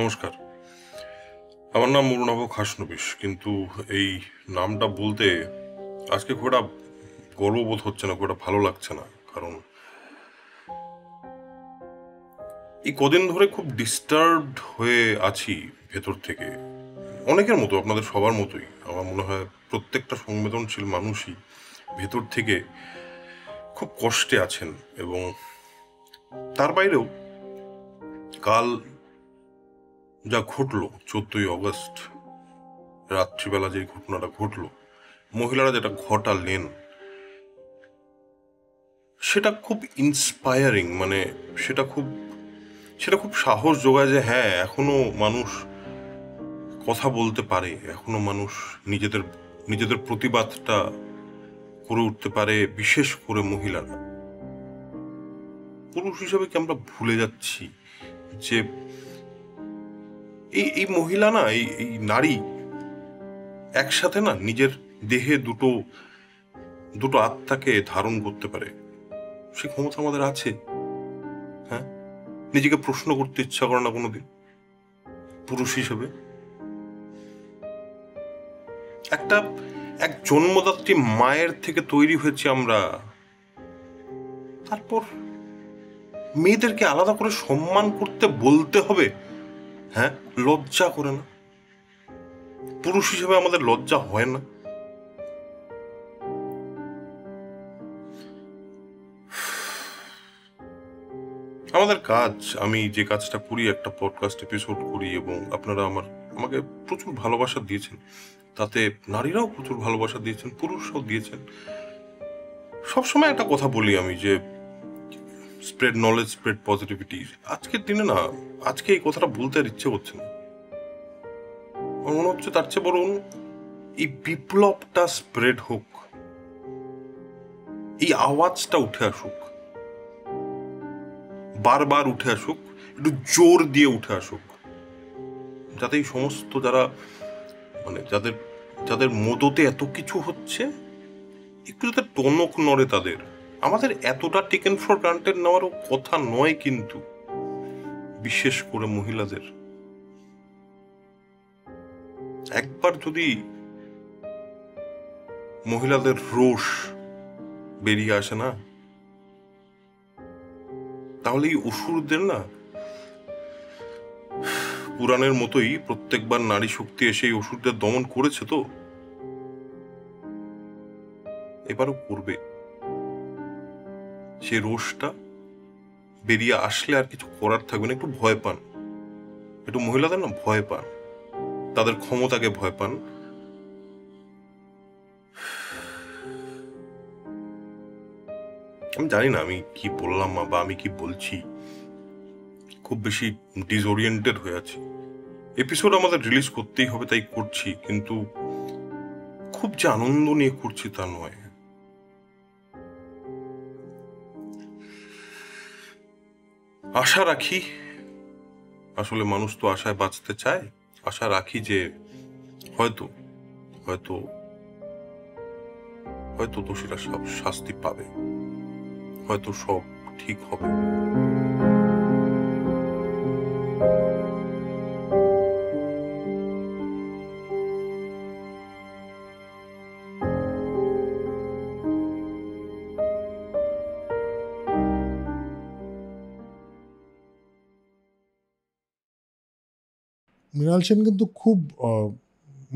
নমস্কার আমার নাম মরুণাভ খাসনবিশ কিন্তু এই নামটা বলতে আজকে খুব একটা গর্ববোধ হচ্ছে না খুব একটা ভালো লাগছে না কারণ এই কদিন ধরে খুব ডিস্টার্ব হয়ে আছি ভেতর থেকে অনেকের মতো আপনাদের সবার মতোই আমার মনে হয় প্রত্যেকটা সংবেদনশীল মানুষই ভেতর থেকে খুব কষ্টে আছেন এবং তার বাইরেও কাল যা ঘটলো চোদ্দই অগস্ট রাত্রিবেলা যে ঘটনাটা ঘটলো মহিলারা যেটা ঘটালেন সেটা খুব ইন্সপায়ারিং মানে সেটা খুব সেটা খুব সাহস যোগায় যে হ্যাঁ এখনো মানুষ কথা বলতে পারে এখনো মানুষ নিজেদের নিজেদের প্রতিবাদটা করে উঠতে পারে বিশেষ করে মহিলারা পুরুষ হিসাবে কি আমরা ভুলে যাচ্ছি যে এই এই মহিলা না এই এই নারী একসাথে না নিজের দেহে দুটো দুটো আত্মাকে ধারণ করতে পারে সে ক্ষমতা আমাদের আছে হ্যাঁ নিজেকে প্রশ্ন করতে ইচ্ছা করে না কোনোদিন পুরুষ হিসেবে একটা এক জন্মদাত্রী মায়ের থেকে তৈরি হয়েছে আমরা তারপর মেয়েদেরকে আলাদা করে সম্মান করতে বলতে হবে হ্যাঁ লজ্জা করে না পুরুষ হিসেবে আমাদের লজ্জা হয় না আমাদের কাজ আমি যে কাজটা করি একটা পডকাস্ট এপিসোড করি এবং আপনারা আমার আমাকে প্রচুর ভালোবাসা দিয়েছেন তাতে নারীরাও প্রচুর ভালোবাসা দিয়েছেন পুরুষরাও দিয়েছেন সবসময় একটা কথা বলি আমি যে স্প্রেড নলেজ স্প্রেড পজিটিভিটি আজকের দিনে না আজকে এই কথাটা বলতে আর ইচ্ছে করছে না আমার মনে হচ্ছে তার চেয়ে বরং এই বিপ্লবটা স্প্রেড হোক এই আওয়াজটা উঠে আসুক বারবার উঠে আসুক একটু জোর দিয়ে উঠে আসুক যাতে এই সমস্ত যারা মানে যাদের যাদের মদতে এত কিছু হচ্ছে একটু যাতে টনক নড়ে তাদের আমাদের এতটা টেকেন ফর গ্রান্টেড নেওয়ারও কথা নয় কিন্তু বিশেষ করে মহিলাদের একবার যদি মহিলাদের রোষ বেরিয়ে আসে না তাহলে এই অসুরদের না পুরাণের মতোই প্রত্যেকবার নারী শক্তি এসে এই অসুরদের দমন করেছে তো এবারও করবে সেই রোষটা বেরিয়ে আসলে আর কিছু করার থাকবে না একটু ভয় পান একটু মহিলাদের না ভয় পান তাদের ক্ষমতাকে ভয় পান আমি জানি না আমি কি বললাম মা বা আমি কি বলছি খুব বেশি ডিসওরিয়েন্টেড হয়ে আছি এপিসোড আমাদের রিলিজ করতেই হবে তাই করছি কিন্তু খুব যে আনন্দ নিয়ে করছি তা নয় আশা রাখি আসলে মানুষ তো আশায় বাঁচতে চায় আশা রাখি যে হয়তো হয়তো হয়তো দোষীরা সব শাস্তি পাবে হয়তো সব ঠিক হবে মৃণাল সেন কিন্তু খুব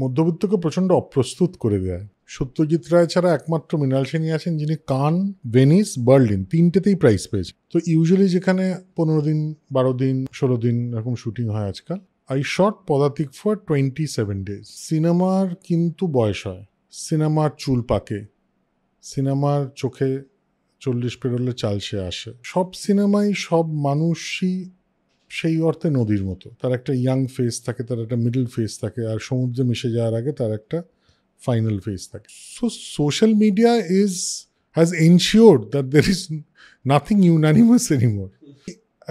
মধ্যবিত্তকে প্রচণ্ড অপ্রস্তুত করে দেয় সত্যজিৎ রায় ছাড়া একমাত্র মৃণাল সেনই আছেন যিনি কান ভেনিস বার্লিন তিনটেতেই প্রাইজ পেয়েছে তো ইউজুয়ালি যেখানে পনেরো দিন বারো দিন ষোলো দিন এরকম শুটিং হয় আজকাল I short Padatik for twenty seven days সিনেমার কিন্তু বয়স হয় সিনেমার চুল পাকে সিনেমার চোখে চল্লিশ পেরোলে চালসে আসে সব সিনেমাই সব মানুষই সেই অর্থে নদীর মতো তার একটা ইয়াং ফেজ থাকে তার একটা মিডল ফেজ থাকে আর সমুদ্রে মিশে যাওয়ার আগে তার একটা ফাইনাল ফেজ থাকে so social media is has ensure that there is nothing unanimous anymore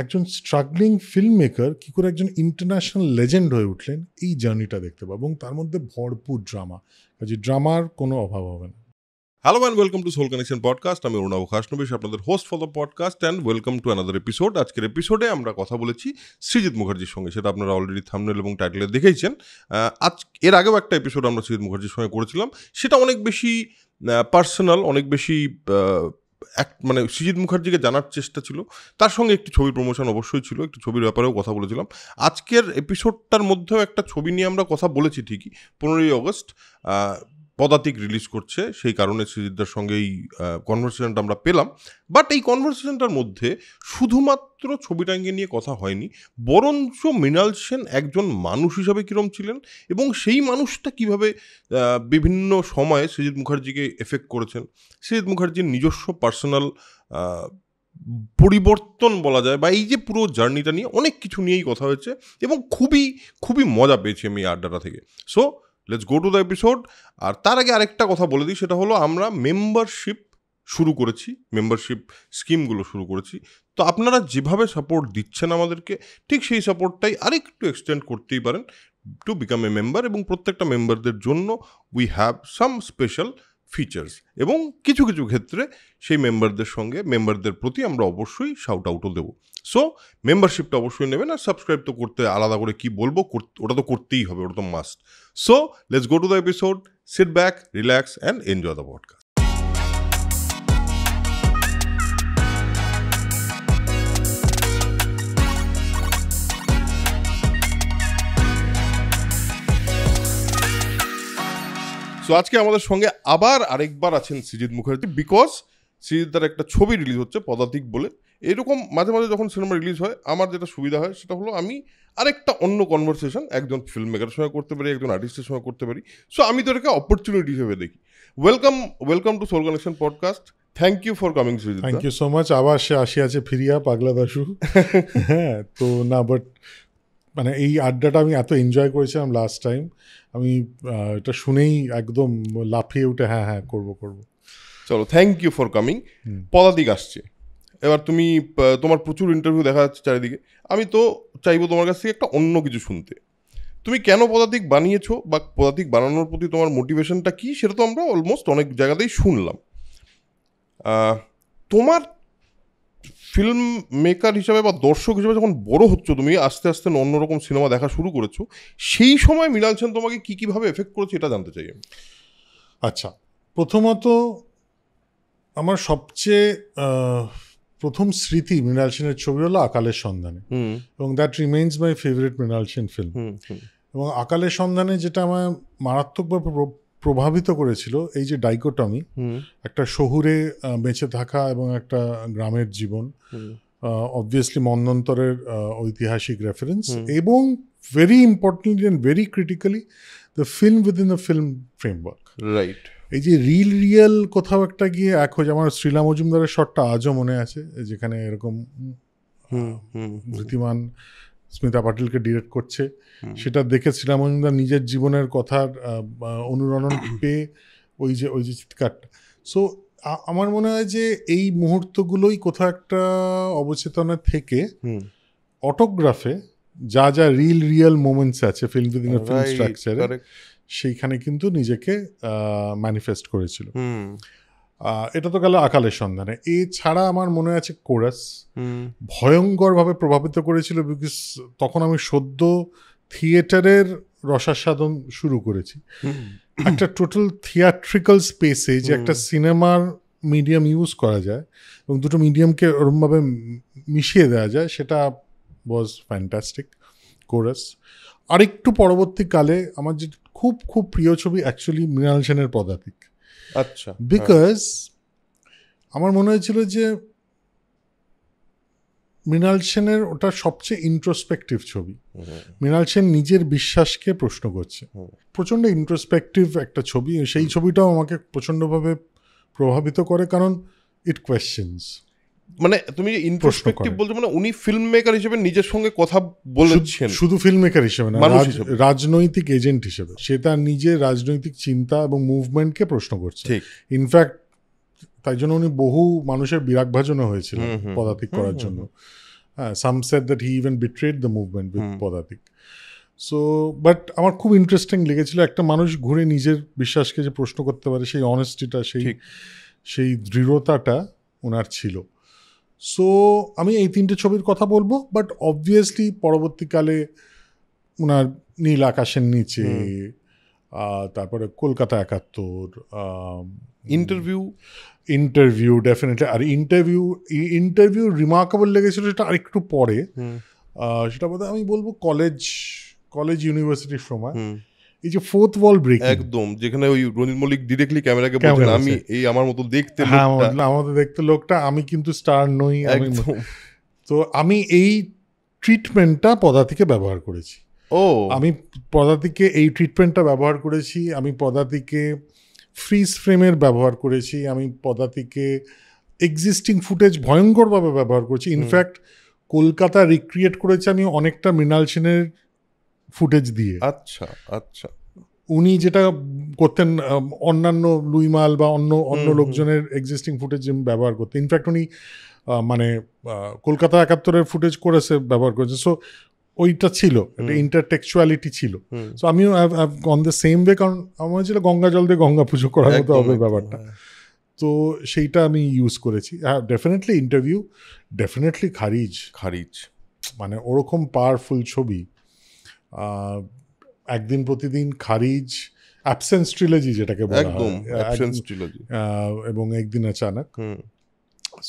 একজন স্ট্রাগলিং ফিল্ম মেকার কী করে একজন ইন্টারন্যাশনাল লেজেন্ড হয়ে উঠলেন এই জার্নিটা দেখতে পাবো এবং তার মধ্যে ভরপুর ড্রামা যে ড্রামার কোনো অভাব হবে না hello and welcome to soul connection podcast আমি অরুণাব খাসনবিশ আপনাদের host for the podcast and welcome to another episode আজকের এপিসোডে আমরা কথা বলেছি সৃজিত মুখার্জির সঙ্গে সেটা আপনারা অলরেডি থামনেল এবং টাইটেলে দেখেইছেন আজ এর আগেও একটা এপিসোড আমরা সৃজিত মুখার্জির সঙ্গে করেছিলাম সেটা অনেক বেশি পার্সোনাল অনেক বেশি এক মানে সৃজিত মুখার্জিকে জানার চেষ্টা ছিল তার সঙ্গে একটি ছবির প্রমোশন অবশ্যই ছিল একটি ছবির ব্যাপারেও কথা বলেছিলাম আজকের এপিসোডটার মধ্যেও একটা ছবি নিয়ে আমরা কথা বলেছি ঠিকই পনেরোই অগস্ট পদাতিক রিলিজ করছে সেই কারণে শ্রীজিদ্দার সঙ্গে এই কনভারসেশনটা আমরা পেলাম বাট এই কনভারসেশনটার মধ্যে শুধুমাত্র ছবিটাঙ্গে নিয়ে কথা হয়নি বরঞ্চ মৃণাল সেন একজন মানুষ হিসাবে কীরম ছিলেন এবং সেই মানুষটা কিভাবে বিভিন্ন সময়ে সৃজিৎ মুখার্জিকে এফেক্ট করেছেন সৃজিৎ মুখার্জির নিজস্ব পার্সোনাল পরিবর্তন বলা যায় বা এই যে পুরো জার্নিটা নিয়ে অনেক কিছু নিয়েই কথা হয়েছে এবং খুবই খুবই মজা পেয়েছি আমি আড্ডাটা থেকে so let's go to the episode আর তার আগে আরেকটা কথা বলে দিই সেটা হলো আমরা মেম্বারশিপ শুরু করেছি মেম্বারশিপ স্কিমগুলো শুরু করেছি তো আপনারা যেভাবে সাপোর্ট দিচ্ছেন আমাদেরকে ঠিক সেই সাপোর্টটাই আরেকটু এক্সটেন্ড করতেই পারেন টু বিকাম এ মেম্বার এবং প্রত্যেকটা মেম্বারদের জন্য we have some special features এবং কিছু কিছু ক্ষেত্রে সেই মেম্বারদের সঙ্গে মেম্বারদের প্রতি আমরা অবশ্যই শাউট আউটও দেবো সো মেম্বারশিপটা অবশ্যই নেবেন আর সাবস্ক্রাইব তো করতে আলাদা করে কি বলবো ওটা তো করতেই হবে ওটা তো must so let's go to the episode sit back relax and enjoy the podcast so আজকে আমাদের সঙ্গে আবার আরেকবার আছেন সৃজিত মুখার্জি বিকজ সৃজিত তার একটা ছবি রিলিজ হচ্ছে পদাতিক বলে এরকম মাঝে মাঝে যখন সিনেমা রিলিজ হয় আমার যেটা সুবিধা হয় সেটা হলো আমি আরেকটা অন্য কনভারসেশন একজন ফিল্ম মেকারের সঙ্গে করতে পারি একজন আর্টিস্টের সঙ্গে করতে পারি সো আমি তো এটাকে অপরচুনিটি হিসেবে দেখি welcome welcome to soul connection podcast thank you for coming Sujit thank you so much আবার সে আছে ফিরিয়া পাগলা দাসু হ্যাঁ তো না বাট মানে এই আড্ডাটা আমি এত এনজয় করেছিলাম লাস্ট টাইম আমি এটা শুনেই একদম লাফিয়ে উঠে হ্যাঁ হ্যাঁ করব করব চলো থ্যাংক ইউ ফর কামিং পদাতিক আসছে এবার তুমি তোমার প্রচুর ইন্টারভিউ দেখা যাচ্ছে চারিদিকে আমি তো চাইবো তোমার কাছ থেকে একটা অন্য কিছু শুনতে তুমি কেন পদাতিক বানিয়েছো বা পদাতিক বানানোর প্রতি তোমার মোটিভেশনটা কী সেটা তো আমরা অলমোস্ট অনেক জায়গাতেই শুনলাম তোমার ফিল্ম মেকার হিসাবে বা দর্শক হিসাবে যখন বড় হচ্ছ তুমি আস্তে আস্তে অন্যরকম সিনেমা দেখা শুরু করেছো সেই সময় মিলাল সেন তোমাকে কী কীভাবে এফেক্ট করেছে এটা জানতে চাই আমি আচ্ছা প্রথমত আমার সবচেয়ে প্রথম স্মৃতি মৃণাল সেনের ছবি হলো আকালের সন্ধানে এবং that remains my favourite Mrinal Sen film এবং আকালের সন্ধানে যেটা আমার মারাত্মকভাবে প্রভাবিত করেছিল এই যে ডাইকোটমি একটা শহুরে বেঁচে থাকা এবং একটা গ্রামের জীবন অবভিয়াসলি মন্দন্তরের ঐতিহাসিক রেফারেন্স এবং very importantly and very critically the film within the film framework right এই যে রিল রিয়েল কোথাও একটা গিয়ে এক হয়ে আমার শ্রীলা মজুমদারের শটটা আজও মনে আছে যেখানে এরকম ধৃতিমান স্মিতা পাটিলকে ডিরেক্ট করছে সেটা দেখে শ্রীরাম মজুমদার নিজের জীবনের কথার অনুরণন পেয়ে ওই যে ওই যে চিৎকারটা সো আমার মনে হয় যে এই মুহূর্তগুলোই কোথাও একটা অবচেতনে থেকে অটোগ্রাফে যা যা রিল রিয়েল মোমেন্টস আছে ফিল্ম উইদিন ফিল্ম স্ট্রাকচারে সেইখানে কিন্তু নিজেকে ম্যানিফেস্ট করেছিল এটা তো গেল আকালের সন্ধানে এছাড়া আমার মনে আছে কোরাস ভয়ঙ্করভাবে প্রভাবিত করেছিল বিকজ তখন আমি সদ্য থিয়েটারের রসাস্বাদন শুরু করেছি একটা টোটাল থিয়েট্রিক্যাল স্পেসে যে একটা সিনেমার মিডিয়াম ইউজ করা যায় এবং দুটো মিডিয়ামকে ওরমভাবে মিশিয়ে দেওয়া যায় সেটা ওয়াজ ফ্যান্টাস্টিক কোরাস আরেকটু পরবর্তীকালে আমার যে খুব খুব প্রিয় ছবি অ্যাকচুয়ালি মৃণাল সেনের পদাতিক আচ্ছা বিকজ হ্যাঁ। আমার মনে হয়েছিল যে মৃণাল সেনের ওটা সবচেয়ে ইন্ট্রোস্পেক্টিভ ছবি মৃণাল সেন নিজের বিশ্বাসকে প্রশ্ন করছে প্রচণ্ড ইন্ট্রোস্পেক্টিভ একটা ছবি সেই ছবিটাও আমাকে প্রচণ্ডভাবে প্রভাবিত করে কারণ ইট কোয়েশ্চেন্স মানে তুমি যে ইন্ট্রোস্পেক্টিভ বলছো মানে উনি ফিল্ম মেকার হিসেবে নিজের সঙ্গে কথা বলেছেন শুধু ফিল্ম মেকার হিসেবে না রাজনৈতিক এজেন্ট হিসেবে সে তার নিজের রাজনৈতিক চিন্তা এবং মুভমেন্টকে প্রশ্ন করছে ইনফ্যাক্ট তাই জন্য উনি বহু মানুষের বিরাগ ভাজনও হয়েছিল পদাতিক করার জন্য হ্যাঁ some said that he even betrayed the movement with Padatik so but আমার খুব ইন্টারেস্টিং লেগেছিল একটা মানুষ ঘুরে নিজের বিশ্বাসকে যে প্রশ্ন করতে পারে সেই অনেস্টিটা সেই সেই দৃঢ়তাটা ওনার ছিল সো আমি এই তিনটে ছবির কথা বলবো বাট অবভিয়াসলি পরবর্তীকালে ওনার নীল আকাশের নিচে তারপরে কলকাতা একাত্তর ইন্টারভিউ ইন্টারভিউ ডেফিনেটলি আর ইন্টারভিউ ইন্টারভিউ রিমার্কেবল লেগেছিল সেটা আরেকটু পরে সেটা বোধহয় আমি বলবো কলেজ কলেজ ইউনিভার্সিটির সময় এই যে ফোর্থ ওয়াল ব্রেক একদম যেখানে ওই রনিল মল্লিক ডিরেক্টলি ক্যামেরাকে বলছেন আমি এই আমার মতো দেখতে হ্যাঁ, আমাদের দেখতে লোকটা আমি কিন্তু স্টার নই আমি তো আমি এই ট্রিটমেন্টটা পদাতিকে ব্যবহার করেছি ও আমি পদাতিকে এই ট্রিটমেন্টটা ব্যবহার করেছি আমি পদাতিকে ফ্রিজ ফ্রেমের ব্যবহার করেছি আমি পদাতিকে এক্সিস্টিং ফুটেজ ভয়ঙ্করভাবে ব্যবহার করেছি ইনফ্যাক্ট কলকাতা রিক্রিয়েট করেছি আমি অনেকটা মৃণাল সেনের ফুটেজ দিয়ে আচ্ছা আচ্ছা উনি যেটা করতেন অন্যান্য লুইমাল বা অন্য অন্য লোকজনের এক্সিস্টিং ফুটেজ ব্যবহার করতেন ইনফ্যাক্ট উনি মানে কলকাতা একাত্তরের ফুটেজ করেছে ব্যবহার করেছে সো ওইটা ছিল একটা ইন্টারটেকচুয়ালিটি ছিল সো আমিও অন দ্য সেম ওয়ে কারণ আমার ছিল গঙ্গা জল দিয়ে গঙ্গা পুজো করার মতো হবে ব্যাপারটা হ্যাঁ। তো সেইটা আমি ইউজ করেছি হ্যাঁ ডেফিনেটলি ইন্টারভিউ ডেফিনেটলি খারিজ খারিজ মানে ওরকম পাওয়ারফুল ছবি একদিন প্রতিদিন খারিজ অ্যাবসেন্স ট্রিলজি যেটাকে বলা এবং একদিন আচানক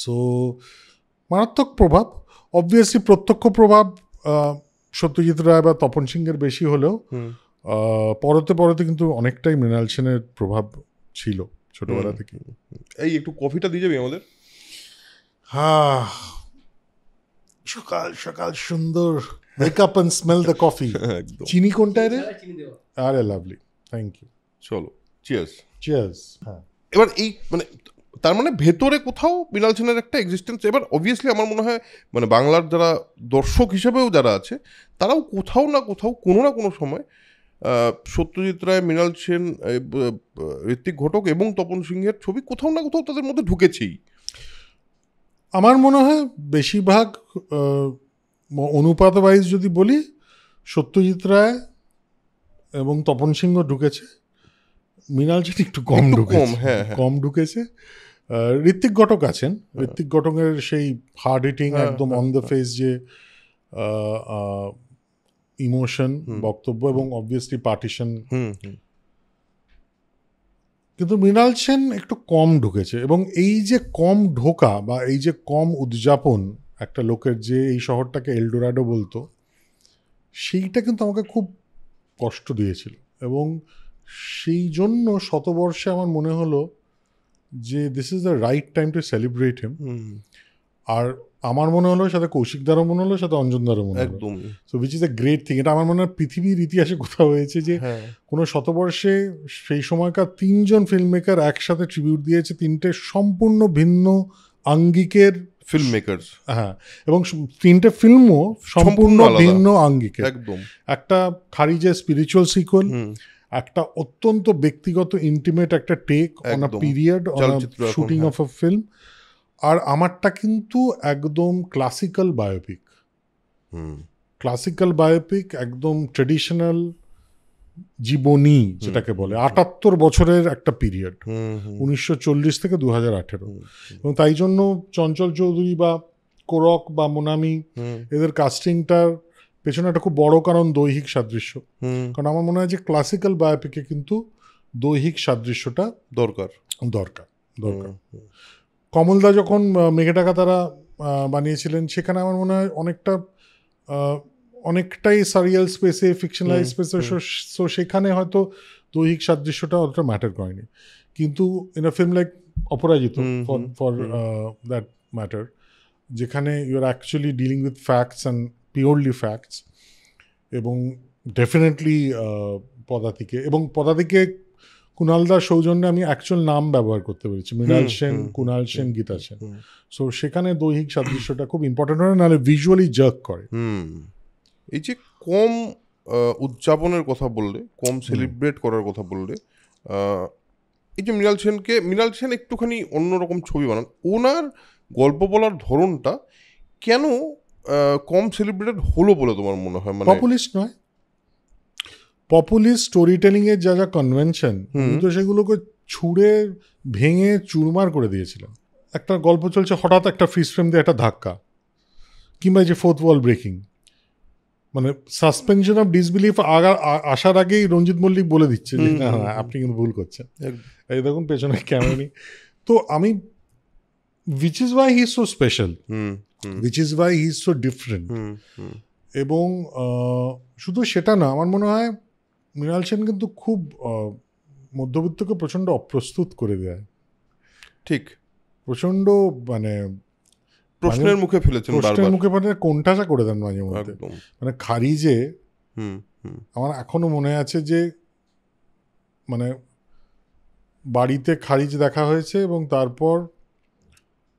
সো মারাত্মক প্রভাব অবভিয়াসলি প্রত্যক্ষ প্রভাব সত্যজিৎ রায় বা তপন সিংহের বেশি হলেও পরতে পরতে কিন্তু অনেকটাই মৃণাল সেনের প্রভাব ছিল ছোটবেলা থেকে এই একটু কফিটা দিয়ে যাবি আমাদের হ্যাঁ সকাল সকাল সুন্দর wake up and smell the coffee চিনি কোনটায় রে আরে লাভলি থ্যাংক ইউ চলো চিয়ার্স চিয়ার্স হ্যাঁ এবার এই মানে তার মানে ভেতরে কোথাও মৃণাল সেনের একটা এক্সিস্টেন্স এবার অবভিয়াসলি আমার মনে হয় মানে বাংলার যারা দর্শক হিসেবেও যারা আছে তারাও কোথাও না কোথাও কোনো না কোনো সময় সত্যজিৎ রায় মৃণাল সেন ঋত্বিক ঘটক এবং তপন সিংহের ছবি কোথাও না কোথাও তাদের মধ্যে ঢুকেছেই আমার মনে হয় বেশিরভাগ অনুপাত ওয়াইজ যদি বলি সত্যজিৎ রায় এবং তপন সিংহ ঢুকেছে মৃণাল সেন একটু কম ঢুকেছে কম হ্যাঁ, হ্যাঁ। ঢুকেছে ঋত্বিক ঘটক আছেন হ্যাঁ। ঋত্বিক ঘটকের সেই হার্ড হিটিং একদম অন দ্য ফেস যে ইমোশন বক্তব্য এবং অবভিয়াসলি পার্টিশন কিন্তু মৃণাল সেন একটু কম ঢুকেছে এবং এই যে কম ঢোকা বা এই যে কম উদযাপন একটা লোকের যে এই শহরটাকে এলডোরাডো বলতো সেইটা কিন্তু আমাকে খুব কষ্ট দিয়েছিল এবং সেই জন্য শতবর্ষে আমার মনে হলো যে this is the right time to celebrate him আর আমার মনে হলো সাথে কৌশিক দ্বারও মনে হলো সাথে অঞ্জন দ্বারও মনে হলো একদম so which is a great thing এটা আমার মনে হয় পৃথিবীর ইতিহাসে কোথাও হয়েছে যে হ্যাঁ। কোনো শতবর্ষে সেই সময়কার তিনজন ফিল্ম মেকার একসাথে ট্রিবিউট দিয়েছে তিনটে সম্পূর্ণ ভিন্ন আঙ্গিকের ফিল্ম মেকার হ্যাঁ এবং তিনটে ফিল্মও সম্পূর্ণ ভিন্ন আঙ্গিকে একদম একটা খারিজে স্পিরিচুয়াল সিকোয়েল একটা অত্যন্ত ব্যক্তিগত ইন্টিমেট একটা take on a period on shooting of a film আর আমারটা কিন্তু একদম ক্লাসিক্যাল বায়োপিক ক্লাসিক্যাল বায়োপিক একদম ট্রেডিশনাল জীবনী যেটাকে বলে আটাত্তর বছরের একটা পিরিয়ড উনিশশো থেকে দু হাজার এবং তাই জন্য চঞ্চল চৌধুরী বা কোরক বা মোনামি এদের কাস্টিংটার পেছনে একটা খুব বড় কারণ দৈহিক সাদৃশ্য কারণ আমার মনে হয় যে ক্লাসিক্যাল বায়োপিকে কিন্তু দৈহিক সাদৃশ্যটা দরকার দরকার দরকার কমলদা যখন মেঘে টাকা তারা বানিয়েছিলেন সেখানে আমার মনে হয় অনেকটা অনেকটাই সারিয়াল স্পেসে ফিকশনালাইজ স্পেসে সো সেখানে হয়তো দৈহিক সাদৃশ্যটা অতটা ম্যাটার করেনি কিন্তু in a film like Aparajito for that matter যেখানে you are actually dealing with facts and purely facts এবং ডেফিনেটলি পদাতিকে এবং পদাতিকে কুণাল দাস সৌজন্যে আমি অ্যাকচুয়াল নাম ব্যবহার করতে পেরেছি মৃণাল সেন কুণাল সেন গীতা সেন সো সেখানে দৈহিক সাদৃশ্যটা খুব ইম্পর্টেন্ট হয় নাহলে ভিজুয়ালি জার্ক করে এই যে কম উদযাপনের কথা বললে কম সেলিব্রেট করার কথা বললে এই যে মৃণাল সেনকে মৃণাল সেন একটুখানি অন্যরকম ছবি বানান ওনার গল্প বলার ধরনটা কেন কম সেলিব্রেটেড হলো বলে তোমার মনে হয় মানে পপুলিস্ট নয় পপুলিস্ট স্টোরি এর যা যা কনভেনশন তো সেগুলোকে ছুঁড়ে ভেঙে চুরমার করে দিয়েছিলাম একটা গল্প চলছে হঠাৎ একটা ফ্রিজ ফ্রেম দিয়ে একটা ধাক্কা কিংবা যে ফোর্থ ওয়াল ব্রেকিং মানে সাসপেনশন অফ ডিসবিলিফ আসার আগেই রঞ্জিত মল্লিক বলে দিচ্ছে যে না আপনি কিন্তু ভুল করছেন এই দেখুন পেছনে ক্যামেরা তো আমি which is why he so special which is why he so different এবং শুধু সেটা না আমার মনে হয় মৃণাল সেন কিন্তু খুব মধ্যবিত্তকে প্রচণ্ড অপ্রস্তুত করে দেয় ঠিক প্রচণ্ড মানে প্রশ্নের মানে মুখে ফেলেছেন প্রশ্নের মুখে মানে কোনটাসা করে দেন মাঝে মধ্যে মানে খারিজে আমার এখনো মনে আছে যে মানে বাড়িতে খারিজ দেখা হয়েছে এবং তারপর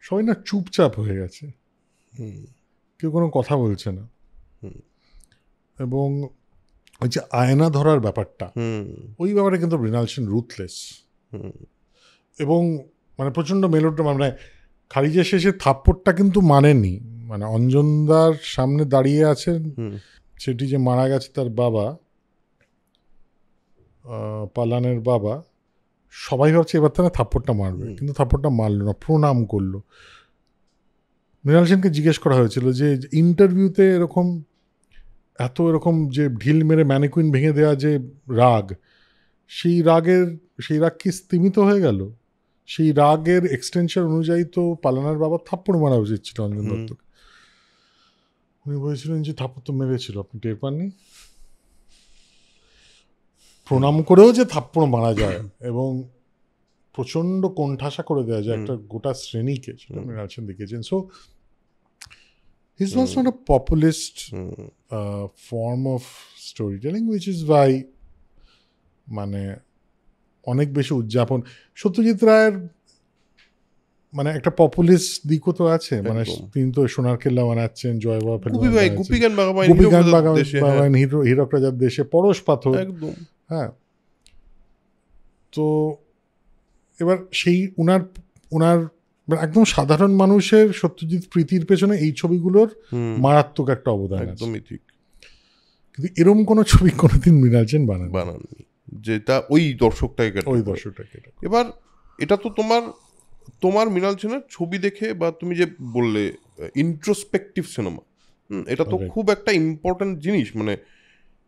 সবাই না চুপচাপ হয়ে গেছে কেউ কোনো কথা বলছে না এবং ওই যে আয়না ধরার ব্যাপারটা ওই ব্যাপারে কিন্তু মৃণাল সেন রুথলেস এবং মানে প্রচণ্ড মেলোড্রামা মানে খারিজা শেষে থাপ্পড়টা কিন্তু মানেনি মানে অঞ্জনদার সামনে দাঁড়িয়ে আছেন সেটি যে মারা গেছে তার বাবা পালানের বাবা সবাই ভাবছে এবার তাহলে থাপ্পড়টা মারবে কিন্তু থাপ্পড়টা মারলো না প্রণাম করলো মৃণাল সেনকে জিজ্ঞেস করা হয়েছিল যে ইন্টারভিউতে এরকম এত এরকম যে ঢিল মেরে ম্যানিকুইন ভেঙে দেওয়া যে রাগ সেই রাগের সেই রাগ কি স্তীমিত হয়ে গেল সেই রাগের এক্সটেনশন অনুযায়ী তো পালানার বাবা থাপ্পড় মারা উচিত ছিল অঞ্জন দত্তকে উনি বলেছিলেন যে থাপ্পড় তো মেরেছিল আপনি টের পাননি প্রণাম করেও যে থাপ্পড় মারা যায় এবং প্রচণ্ড কোণঠাসা করে দেওয়া যায় একটা গোটা শ্রেণীকে সেটা Mrinal so His was not not populist form of storytelling which storytelling, which মানে অনেক বেশি উদযাপন সত্যজিৎ রায়ের মানে একটা পপুলিস্ট দিকও তো আছে মানে তিনি তো সোনার কেল্লা বানাচ্ছেন জয় বাবা হীরক হ্যাঁ। রাজার দেশে পরশ পাথর হ্যাঁ তো এবার সেই উনার উনার মানে একদম সাধারণ মানুষের সত্যজিৎ প্রীতির পেছনে এই ছবিগুলোর মারাত্মক একটা অবদান একদমই ঠিক কিন্তু এরম কোনো ছবি কোনোদিন মৃণাল সেন বানান বানাননি যেটা ওই দর্শকটাকে ওই দর্শকটাকে এবার এটা তো তোমার তোমার মৃণাল সেনের ছবি দেখে বা তুমি যে বললে ইন্ট্রোস্পেকটিভ সিনেমা এটা তো খুব একটা ইম্পর্ট্যান্ট জিনিস মানে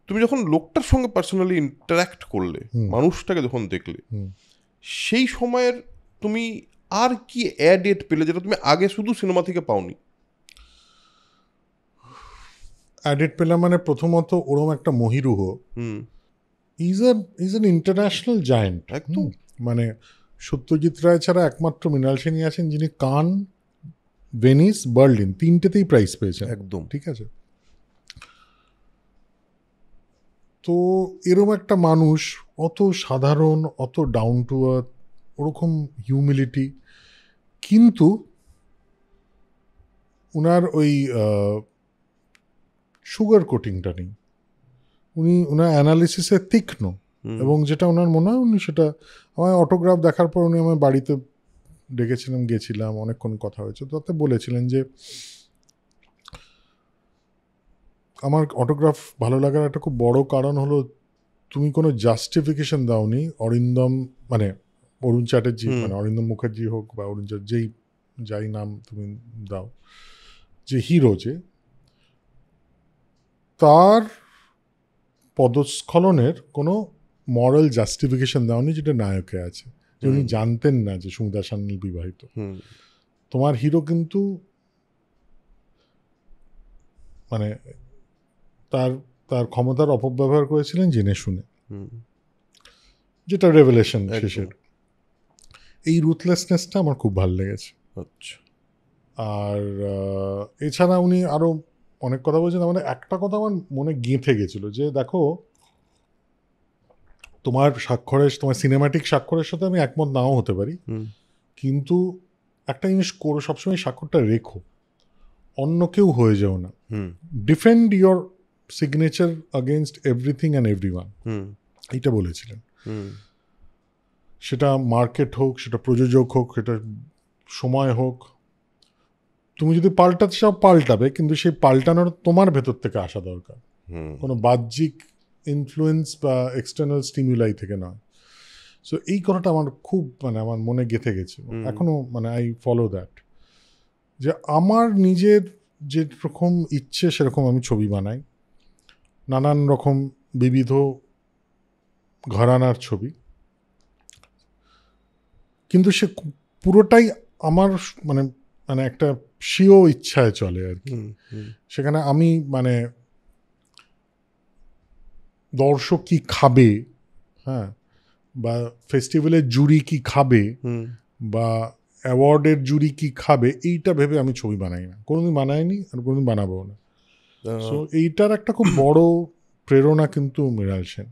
তুমি যখন লোকটার সঙ্গে পার্সোনালি ইন্টারাক্ট করলে মানুষটাকে যখন দেখলে সেই সময়ের তুমি আর কি অ্যাডেড পেলে যেটা তুমি আগে শুধু সিনেমা থেকে পাওনি অ্যাডেড পেলে মানে প্রথমত ওরম একটা মহিরুহ is a is an international giant একদম মানে সত্যজিৎ রায় ছাড়া একমাত্র মৃণাল সেনী আছেন যিনি কান ভেনিস বার্লিন তিনটেতেই প্রাইজ পেয়েছেন একদম ঠিক আছে তো এরম একটা মানুষ অত সাধারণ অত ডাউন টু আর্থ ওরকম হিউমিলিটি কিন্তু ওনার ওই সুগার কোটিংটা নেই উনি ওনার অ্যানালিসিসে তীক্ষ্ণ এবং যেটা ওনার মনে হয় উনি সেটা আমার অটোগ্রাফ দেখার পর উনি আমার বাড়িতে ডেকেছিলাম গেছিলাম অনেকক্ষণ কথা হয়েছে তাতে বলেছিলেন যে আমার অটোগ্রাফ ভালো লাগার একটা খুব বড় কারণ হলো তুমি কোনো জাস্টিফিকেশন দাওনি অরিন্দম মানে অরুণ চ্যাটার্জি মানে অরিন্দম মুখার্জি হোক বা অরুণ যেই যাই নাম তুমি দাও যে হিরো যে তার পদস্খলনের কোনো মরাল জাস্টিফিকেশন দেওয়া যেটা নায়কে আছে যে উনি জানতেন না যে সুমিতা সান্যাল বিবাহিত তোমার হিরো কিন্তু মানে তার তার ক্ষমতার অপব্যবহার করেছিলেন জেনে শুনে যেটা রেভেলেশন শেষের এই রুথলেসনেসটা আমার খুব ভাল লেগেছে আচ্ছা আর এছাড়া উনি আরও অনেক কথা বলছি না মানে একটা কথা আমার মনে গেঁথে গেছিলো যে দেখো তোমার স্বাক্ষরের তোমার সিনেমাটিক স্বাক্ষরের সাথে আমি একমত নাও হতে পারি কিন্তু একটা জিনিস করো সবসময় স্বাক্ষরটা রেখো অন্য কেউ হয়ে যাও না defend your signature against everything and everyone এইটা বলেছিলেন সেটা মার্কেট হোক সেটা প্রযোজক হোক সেটা সময় হোক তুমি যদি পাল্টাতে চাও পাল্টাবে কিন্তু সেই পাল্টানোর তোমার ভেতর থেকে আসা দরকার কোনো বাহ্যিক ইনফ্লুয়েন্স বা এক্সটার্নাল স্টিমুলাই থেকে নয় সো এই কথাটা আমার খুব মানে আমার মনে গেঁথে গেছে এখনও মানে আই ফলো দ্যাট যে আমার নিজের যে রকম ইচ্ছে সেরকম আমি ছবি বানাই নানান রকম বিবিধ ঘরানার ছবি কিন্তু সে পুরোটাই আমার মানে মানে একটা স্বীয় ইচ্ছায় চলে আর কি সেখানে আমি মানে দর্শক কি খাবে হ্যাঁ বা ফেস্টিভ্যালের জুরি কি খাবে বা অ্যাওয়ার্ডের জুরি কি খাবে এইটা ভেবে আমি ছবি বানাই না কোনোদিন বানাইনি আর কোনোদিন বানাবো না সো এইটার একটা খুব বড় প্রেরণা কিন্তু মৃণাল সেন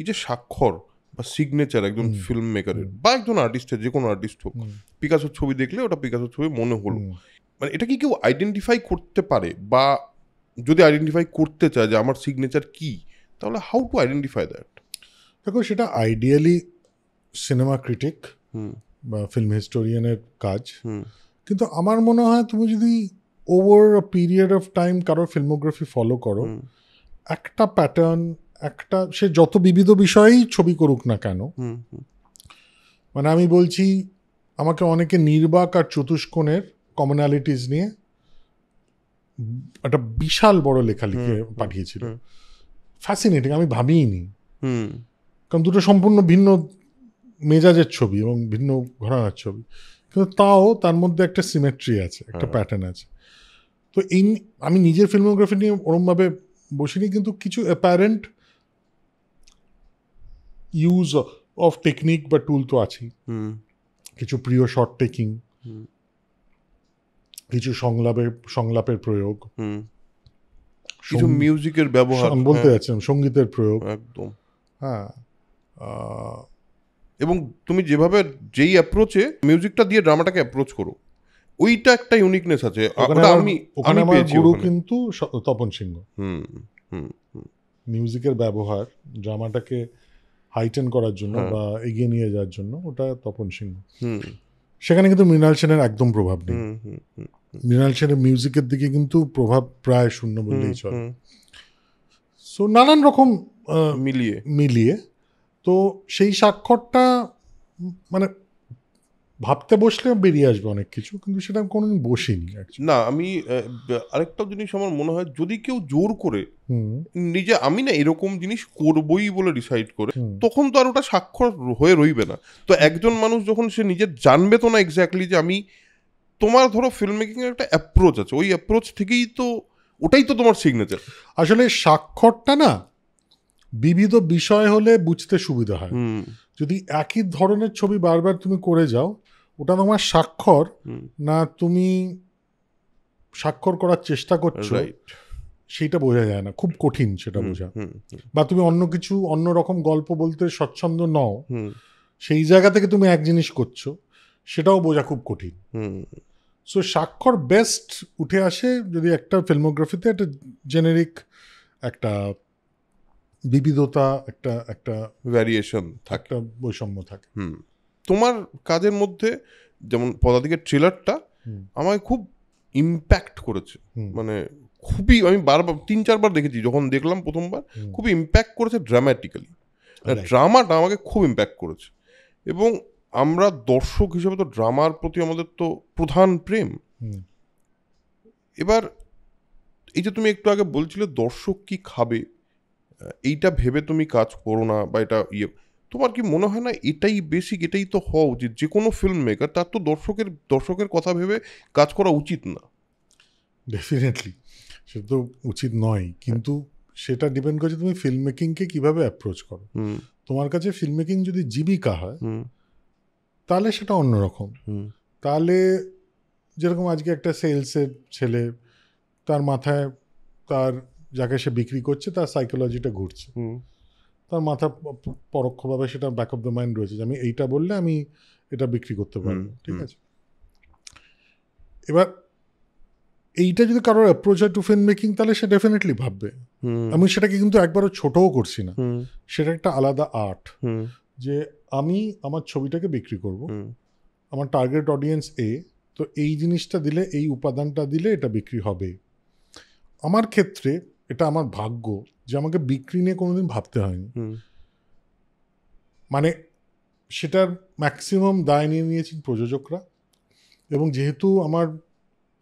এই যে স্বাক্ষর বা সিগনেচার একজন ফিল্ম মেকারের বা একজন আর্টিস্টের যে কোনো আর্টিস্ট হোক পিকাসোর ছবি দেখলে ওটা পিকাসোর ছবি মনে হলো মানে এটা কি কেউ আইডেন্টিফাই করতে পারে বা যদি আইডেন্টিফাই করতে চায় যে আমার সিগনেচার কি তাহলে হাউ টু আইডেন্টিফাই দ্যাট দেখো সেটা আইডিয়ালি সিনেমা ক্রিটিক বা ফিল্ম হিস্টোরিয়ানের কাজ কিন্তু আমার মনে হয় তুমি যদি over a period of time কারোর ফিল্মোগ্রাফি ফলো করো একটা প্যাটার্ন একটা সে যত বিবিধ বিষয়েই ছবি করুক না কেন মানে আমি বলছি আমাকে অনেকে নির্বাক আর চতুষ্কোণের কমনালিটিস নিয়ে একটা বিশাল বড় লেখা লিখে পাঠিয়েছিল ফ্যাসিনেটিং আমি ভাবিইনি কারণ দুটো সম্পূর্ণ ভিন্ন মেজাজের ছবি এবং ভিন্ন ঘরানার ছবি কিন্তু তাও তার মধ্যে একটা সিমেট্রি আছে একটা প্যাটার্ন আছে তো এই আমি নিজের ফিল্মোগ্রাফি নিয়ে ওরমভাবে বসিনি কিন্তু কিছু অ্যাপারেন্ট ইউজ অফ টেকনিক বা টুল তো আছেই কিছু প্রিয় শর্ট টেকিং কিছু সংলাপের সংলাপের প্রয়োগ কিছু মিউজিকের ব্যবহার বলতে হ্যাঁ। যাচ্ছিলাম সঙ্গীতের প্রয়োগ একদম হ্যাঁ এবং তুমি যেভাবে যেই অ্যাপ্রোচে মিউজিকটা দিয়ে ড্রামাটাকে অ্যাপ্রোচ করো ওইটা একটা ইউনিকনেস আছে আমি ওখানে আমার গুরু কিন্তু তপন সিংহ মিউজিকের ব্যবহার ড্রামাটাকে হাইটেন করার জন্য হ্যাঁ। বা এগিয়ে নিয়ে যাওয়ার জন্য ওটা তপন সিংহ সেখানে কিন্তু মৃণাল সেনের একদম প্রভাব নেই মৃণাল সেনের মিউজিকের দিকে কিন্তু প্রভাব প্রায় শূন্য বললেই চলে সো নানান রকম মিলিয়ে মিলিয়ে তো সেই স্বাক্ষরটা মানে ভাবতে বসলে বেরিয়ে আসবে অনেক কিছু কিন্তু সেটা আমি কোনোদিন বসিনি না আমি আরেকটা জিনিস আমার মনে হয় যদি কেউ জোর করে নিজে আমি না এরকম জিনিস করবই বলে ডিসাইড করে তখন তো আর ওটা স্বাক্ষর হয়ে রইবে না তো একজন মানুষ যখন সে নিজের জানবে তো না এক্স্যাক্টলি যে আমি তোমার ধরো ফিল্ম মেকিংয়ের একটা অ্যাপ্রোচ আছে ওই অ্যাপ্রোচ থেকেই তো ওটাই তো তোমার সিগনেচার আসলে স্বাক্ষরটা না বিবিধ বিষয় হলে বুঝতে সুবিধা হয় যদি একই ধরনের ছবি বারবার তুমি করে যাও ওটা তোমার স্বাক্ষর না তুমি স্বাক্ষর করার চেষ্টা করছো সেইটা বোঝা যায় না খুব কঠিন সেটা বোঝা বা তুমি অন্য কিছু অন্য রকম গল্প বলতে স্বচ্ছন্দ নও সেই জায়গা থেকে তুমি এক জিনিস করছো সেটাও বোঝা খুব কঠিন সো স্বাক্ষর বেস্ট উঠে আসে যদি একটা ফিল্মোগ্রাফিতে একটা জেনেরিক একটা বিবিধতা একটা একটা ভ্যারিয়েশন একটা বৈষম্য থাকে তোমার কাজের মধ্যে যেমন পদাতিকের ট্রেলারটা আমায় খুব ইম্প্যাক্ট করেছে মানে খুবই আমি বারবার তিন চারবার দেখেছি যখন দেখলাম প্রথমবার খুব ইম্প্যাক্ট করেছে ড্রামাটিক্যালি ড্রামাটা আমাকে খুব ইম্প্যাক্ট করেছে এবং আমরা দর্শক হিসেবে তো ড্রামার প্রতি আমাদের তো প্রধান প্রেম এবার এই যে তুমি একটু আগে বলছিলে দর্শক কি খাবে এইটা ভেবে তুমি কাজ করো না বা এটা ইয়ে তোমার কি মনে হয় না এটাই বেসিক এটাই তো হওয়া উচিত যে কোনো ফিল্ম মেকার তার তো দর্শকের দর্শকের কথা ভেবে কাজ করা উচিত না ডেফিনেটলি সেটা তো উচিত নয় কিন্তু সেটা ডিপেন্ড করছে তুমি ফিল্ম মেকিংকে কীভাবে অ্যাপ্রোচ করো তোমার কাছে ফিল্ম মেকিং যদি জীবিকা হয় তাহলে সেটা অন্যরকম তাহলে যেরকম আজকে একটা সেলসের ছেলে তার মাথায় তার যাকে সে বিক্রি করছে তার সাইকোলজিটা ঘুরছে তার মাথা পরোক্ষভাবে সেটা ব্যাক অফ দ্য মাইন্ড রয়েছে যে আমি এইটা বললে আমি এটা বিক্রি করতে পারবো ঠিক আছে এবার এইটা যদি কারোর অ্যাপ্রোচ হয় টু ফিল্ম মেকিং তাহলে সে ডেফিনেটলি ভাববে আমি সেটাকে কিন্তু একবারও ছোটও করছি না সেটা একটা আলাদা আর্ট যে আমি আমার ছবিটাকে বিক্রি করব আমার টার্গেট অডিয়েন্স এ তো এই জিনিসটা দিলে এই উপাদানটা দিলে এটা বিক্রি হবে আমার ক্ষেত্রে এটা আমার ভাগ্য যে আমাকে বিক্রি নিয়ে কোনোদিন ভাবতে হয়নি মানে সেটার ম্যাক্সিমাম দায় নিয়ে নিয়েছেন প্রযোজকরা এবং যেহেতু আমার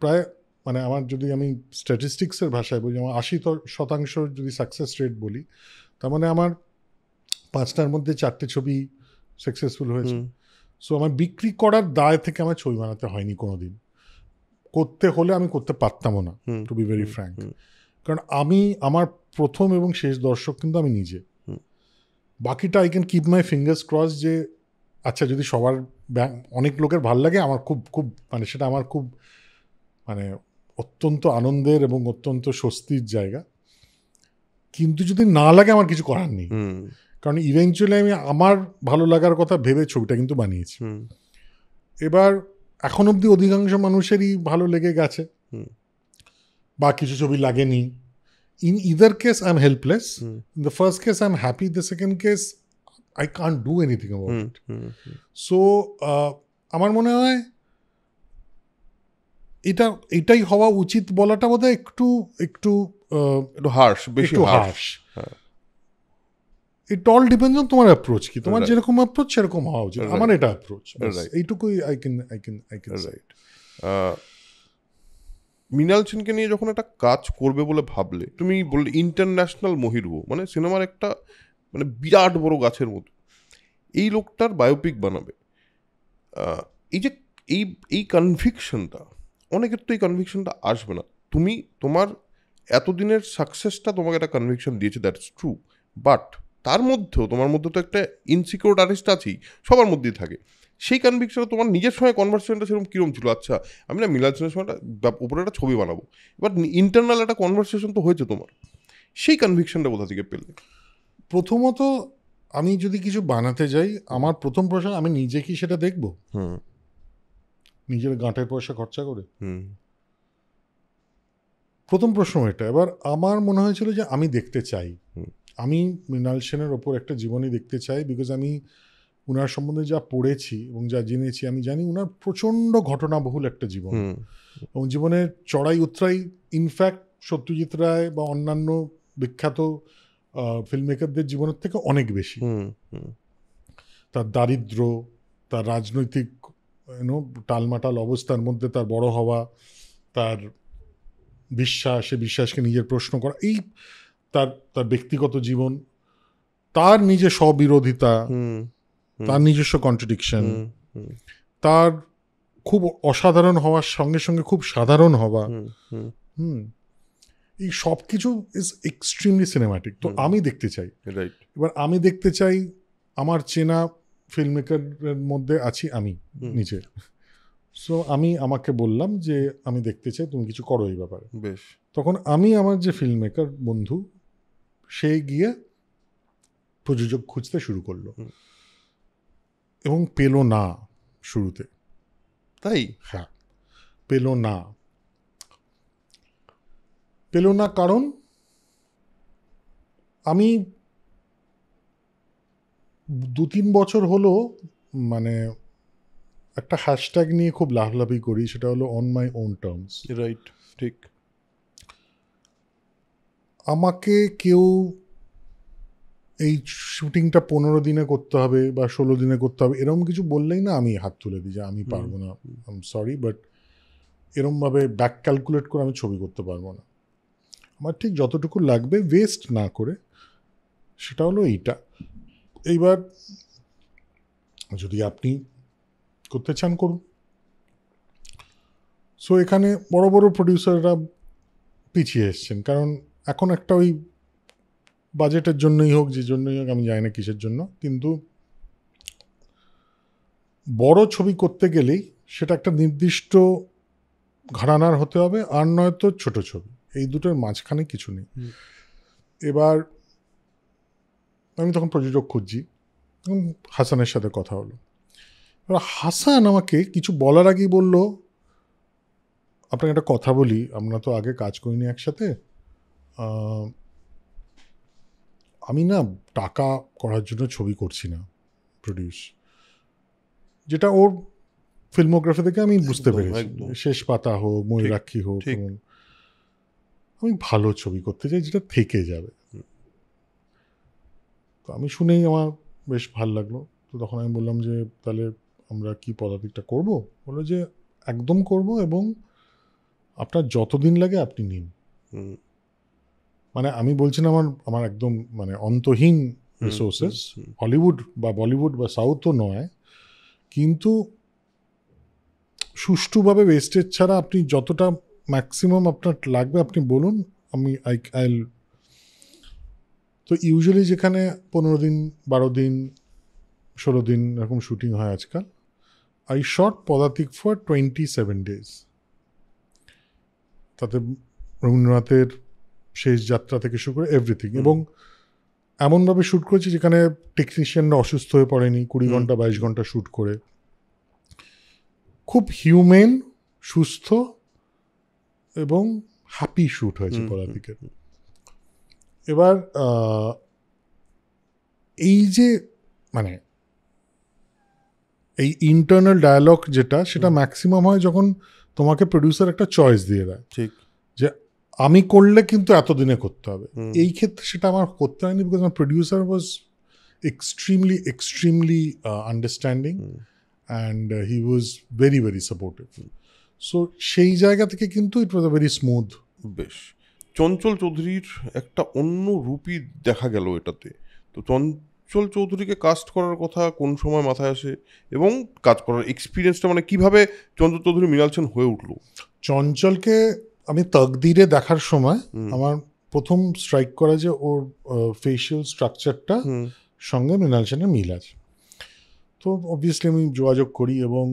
প্রায় মানে আমার যদি আমি স্ট্যাটিস্টিক্সের ভাষায় বলি আমার আশি শতাংশ যদি সাকসেস রেট বলি তার মানে আমার পাঁচটার মধ্যে চারটে ছবি সাকসেসফুল হয়েছে সো আমার বিক্রি করার দায় থেকে আমার ছবি বানাতে হয়নি কোনো দিন করতে হলে আমি করতে পারতামও না টু বি ভেরি ফ্র্যাঙ্ক কারণ আমি আমার প্রথম এবং শেষ দর্শক কিন্তু আমি নিজে বাকিটা I can keep my fingers cross যে আচ্ছা যদি সবার অনেক লোকের ভাল লাগে আমার খুব খুব মানে সেটা আমার খুব মানে অত্যন্ত আনন্দের এবং অত্যন্ত স্বস্তির জায়গা কিন্তু যদি না লাগে আমার কিছু করার নেই কারণ ইভেনচুয়ালি আমি আমার ভালো লাগার কথা ভেবে ছবিটা কিন্তু বানিয়েছি এবার এখন অবধি অধিকাংশ মানুষেরই ভালো লেগে গেছে বা কিছু ছবি লাগেনি in either case I am helpless the first case I am happy the second case I can't do anything about so আমার মনে হয় এটা এটাই হওয়া উচিত বলাটা বোধহয় একটু একটু uh, একটু হার্শ বেশি হার্শ হ্যাঁ ইট অল ডিপেন্ডস অন তোমার অ্যাপ্রোচ কি তোমার যেরকম অ্যাপ্রোচ সেরকম হওয়া উচিত আমার এটা অ্যাপ্রোচ এইটুকুই I can I can I can right Mrinal সেনকে নিয়ে যখন একটা কাজ করবে বলে ভাবলে তুমি বললে ইন্টারন্যাশনাল মহিরুহ মানে সিনেমার একটা মানে বিরাট বড় গাছের মতো এই লোকটার বায়োপিক বানাবে এই যে এই এই কনভিকশনটা অনেকের তো এই কনভিকশনটা আসবে না তুমি তোমার এতদিনের সাকসেসটা তোমাকে একটা কনভিকশন দিয়েছে দ্যাটস ট্রু বাট তার মধ্যেও তোমার মধ্যে তো একটা ইনসিকিউর আর্টিস্ট আছেই সবার মধ্যেই থাকে সেই কনভিকশনটা তোমার নিজের সময় কনভারসেশনটা সেরকম কীরকম ছিল আচ্ছা আমি না মিলাচনের সময় একটা উপরে একটা ছবি বানাবো এবার ইন্টারনাল একটা কনভারসেশন তো হয়েছে তোমার সেই কনভিকশনটা কোথা থেকে পেলে প্রথমত আমি যদি কিছু বানাতে যাই আমার প্রথম প্রশ্ন আমি নিজে কি সেটা দেখব হুম নিজের গাঁটের পয়সা খরচা করে হুম প্রথম প্রশ্ন এটা এবার আমার মনে হয়েছিল যে আমি দেখতে চাই আমি মৃণাল সেনের ওপর একটা জীবনী দেখতে চাই বিকজ আমি উনার সম্বন্ধে যা পড়েছি এবং যা জেনেছি আমি জানি উনার প্রচণ্ড ঘটনাবহুল একটা জীবন এবং জীবনের চড়াই উত্তরাই ইনফ্যাক্ট সত্যজিৎ রায় বা অন্যান্য বিখ্যাত ফিল্ম মেকারদের জীবনের থেকে অনেক বেশি তার দারিদ্র তার রাজনৈতিক ইউনো টালমাটাল অবস্থার মধ্যে তার বড় হওয়া তার বিশ্বাস সে বিশ্বাসকে নিজের প্রশ্ন করা এই তার তার ব্যক্তিগত জীবন তার নিজে স্ববিরোধিতা তার নিজস্ব কন্ট্রাডিকশন তার খুব অসাধারণ হওয়ার সঙ্গে সঙ্গে খুব সাধারণ হওয়া হুম এই সব কিছু ইজ এক্সট্রিমলি সিনেম্যাটিক তো আমি দেখতে চাই রাইট এবার আমি দেখতে চাই আমার চেনা ফিল্ম মেকারের মধ্যে আছি আমি নিজে সো আমি আমাকে বললাম যে আমি দেখতে চাই তুমি কিছু করো এই ব্যাপারে বেশ তখন আমি আমার যে ফিল্ম মেকার বন্ধু সে গিয়ে প্রযোজক খুঁজতে শুরু করলো এবং পেল না শুরুতে তাই হ্যাঁ পেল না পেল না কারণ আমি দু তিন বছর হলো মানে একটা হ্যাশট্যাগ নিয়ে খুব লাভলাভি করি সেটা হলো on my own terms right ঠিক আমাকে কেউ এই শুটিংটা পনেরো দিনে করতে হবে বা ষোলো দিনে করতে হবে এরকম কিছু বললেই না আমি হাত তুলে দিই যে আমি পারবো না এম সরি বাট এরমভাবে ব্যাক ক্যালকুলেট করে আমি ছবি করতে পারবো না আমার ঠিক যতটুকু লাগবে ওয়েস্ট না করে সেটা হলো এইটা এইবার যদি আপনি করতে চান করুন সো এখানে বড় বড় প্রডিউসাররা পিছিয়ে এসছেন কারণ এখন একটা ওই বাজেটের জন্যই হোক যে জন্যই হোক আমি জানি না কিসের জন্য কিন্তু বড় ছবি করতে গেলেই সেটা একটা নির্দিষ্ট ঘরানার হতে হবে আর নয়তো ছোট ছবি এই দুটোর মাঝখানে কিছু নেই এবার আমি তখন প্রযোজক খুঁজছি তখন হাসানের সাথে কথা হলো এবার হাসান আমাকে কিছু বলার আগেই বলল আপনাকে একটা কথা বলি আমরা তো আগে কাজ করিনি একসাথে আমি না টাকা করার জন্য ছবি করছি না প্রডিউস যেটা ওর ফিল্মোগ্রাফি থেকে আমি বুঝতে পেরেছি শেষ পাতা হোক ময়ূরাক্ষী হোক আমি ভালো ছবি করতে চাই যেটা থেকে যাবে তো আমি শুনেই আমার বেশ ভাল লাগলো তো তখন আমি বললাম যে তাহলে আমরা কি পদাতিকটা করব বললো যে একদম করব এবং আপনার যতদিন লাগে আপনি নিন মানে আমি বলছি না আমার আমার একদম মানে অন্তহীন রিসোর্সেস হলিউড বা বলিউড বা সাউথও নয় কিন্তু সুষ্ঠুভাবে ওয়েস্টেজ ছাড়া আপনি যতটা ম্যাক্সিমাম আপনার লাগবে আপনি বলুন আমি আই আইল তো ইউজুয়ালি যেখানে পনেরো দিন বারো দিন ষোলো দিন এরকম শুটিং হয় আজকাল I short Padatik for twenty seven days তাতে রবীন্দ্রনাথের শেষ যাত্রা থেকে শুরু করে এভরিথিং এবং এমনভাবে শ্যুট করেছি যেখানে টেকনিশিয়ানরা অসুস্থ হয়ে পড়েনি কুড়ি ঘন্টা বাইশ ঘন্টা শ্যুট করে খুব হিউম্যান সুস্থ এবং হ্যাপি শ্যুট হয়েছে দিকে এবার এই যে মানে এই ইন্টারনাল ডায়ালগ যেটা সেটা ম্যাক্সিমাম হয় যখন তোমাকে প্রডিউসার একটা চয়েস দিয়ে দেয় ঠিক যে আমি করলে কিন্তু এতদিনে করতে হবে এই ক্ষেত্রে সেটা আমার করতে হয়নি বিকজ আমার producer was extremely extremely understanding and he was very very supportive so সেই জায়গা থেকে কিন্তু ইট ওয়াজ আ ভেরি স্মুথ বেশ চঞ্চল চৌধুরীর একটা অন্য রূপই দেখা গেল এটাতে তো চঞ্চল চৌধুরীকে কাস্ট করার কথা কোন সময় মাথায় আসে এবং কাজ করার এক্সপিরিয়েন্সটা মানে কিভাবে চঞ্চল চৌধুরী মৃণাল সেন হয়ে উঠল চঞ্চলকে আমি তকদিরে দেখার সময় আমার প্রথম স্ট্রাইক করা যে ওর ফেসিয়াল স্ট্রাকচারটা সঙ্গে মৃণাল সেনের মিল আছে তো অবভিয়াসলি আমি যোগাযোগ করি এবং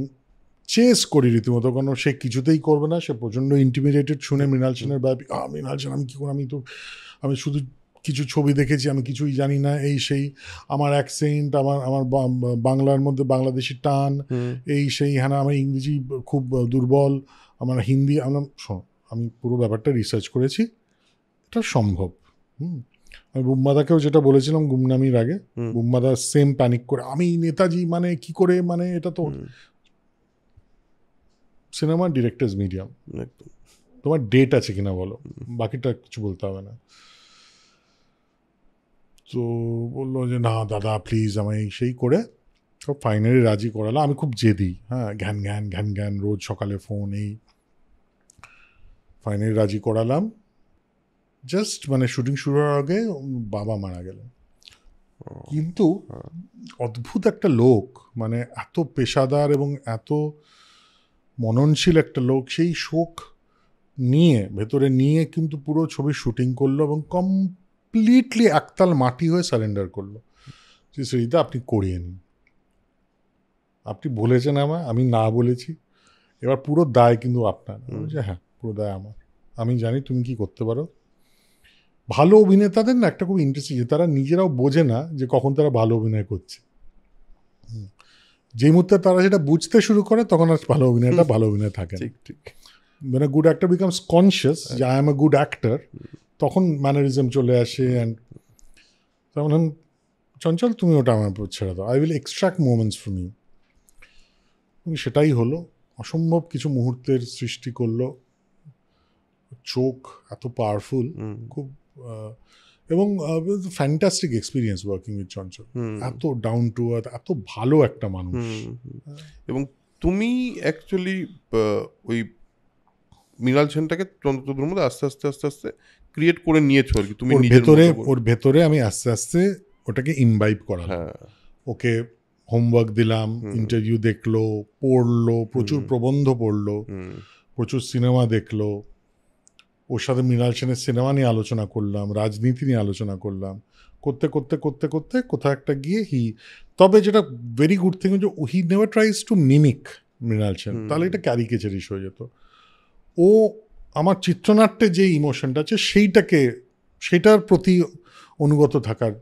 চেস করি রীতিমতো কারণ সে কিছুতেই করবে না সে প্রচণ্ড ইন্টিমিডিয়েটেড শুনে মৃণাল সেনের ব্যাপী আহ মৃণাল সেন আমি কী করে আমি তো আমি শুধু কিছু ছবি দেখেছি আমি কিছুই জানি না এই সেই আমার অ্যাকসেন্ট আমার আমার বাংলার মধ্যে বাংলাদেশি টান এই সেই হ্যাঁ আমার ইংরেজি খুব দুর্বল আমার হিন্দি আমার শোন আমি পুরো ব্যাপারটা রিসার্চ করেছি এটা সম্ভব হুম আমি বুম্মাদাকেও যেটা বলেছিলাম গুমনামির আগে বুম্মাদা সেম প্যানিক করে আমি নেতাজি মানে কি করে মানে এটা তো সিনেমা ডিরেক্টার্স মিডিয়াম তোমার ডেট আছে কিনা বলো বাকিটা কিছু বলতে হবে না তো বললো যে না দাদা প্লিজ আমায় সেই করে সব ফাইনালি রাজি করালো আমি খুব জেদি হ্যাঁ ঘ্যান ঘ্যান ঘ্যান ঘ্যান রোজ সকালে ফোন এই ফাইনালি রাজি করালাম জাস্ট মানে শুটিং শুরু হওয়ার আগে বাবা মারা গেলেন কিন্তু অদ্ভুত একটা লোক মানে এত পেশাদার এবং এত মননশীল একটা লোক সেই শোক নিয়ে ভেতরে নিয়ে কিন্তু পুরো ছবি শুটিং করলো এবং কমপ্লিটলি একতাল মাটি হয়ে সারেন্ডার করলো যে সরিতা আপনি করিয়ে নিন আপনি বলেছেন আমার আমি না বলেছি এবার পুরো দায় কিন্তু আপনার হ্যাঁ পুরো আমার আমি জানি তুমি কি করতে পারো ভালো অভিনেতাদের না একটা খুব ইন্টারেস্টিং যে তারা নিজেরাও বোঝে না যে কখন তারা ভালো অভিনয় করছে যেই মুহূর্তে তারা সেটা বুঝতে শুরু করে তখন আর ভালো অভিনয়টা ভালো অভিনয় থাকে ঠিক ঠিক মানে গুড অ্যাক্টার বিকামস কনসিয়াস যে I am a good actor তখন ম্যানারিজম চলে আসে অ্যান্ড মানে, তেমন চঞ্চল তুমি ওটা আমার উপর ছেড়ে দাও I will extract moments from you সেটাই হলো অসম্ভব কিছু মুহূর্তের সৃষ্টি করলো চোখ এত পাওয়ারফুল খুব এবং fantastic experience working with Chanchal এত ডাউন টু আর্থ এত ভালো একটা মানুষ এবং তুমি অ্যাকচুয়ালি ওই মৃণাল সেনটাকে চন্দ্রচন্দ্র মধ্যে আস্তে আস্তে আস্তে আস্তে ক্রিয়েট করে নিয়েছো আর কি তুমি ওর ভেতরে ওর ভেতরে আমি আস্তে আস্তে ওটাকে ইনভাইভ করা হ্যাঁ। ওকে হোমওয়ার্ক দিলাম ইন্টারভিউ দেখলো পড়লো প্রচুর প্রবন্ধ পড়লো প্রচুর সিনেমা দেখলো ওর সাথে মৃণাল সেনের সিনেমা নিয়ে আলোচনা করলাম রাজনীতি নিয়ে আলোচনা করলাম করতে করতে করতে করতে কোথাও একটা গিয়ে হি তবে যেটা ভেরি গুড থিং যে he never tries to mimic Mrinal Sen তাহলে এটা ক্যারিকেচারিস হয়ে যেত ও আমার চিত্রনাট্যে যে ইমোশনটা আছে সেইটাকে সেটার প্রতি অনুগত থাকার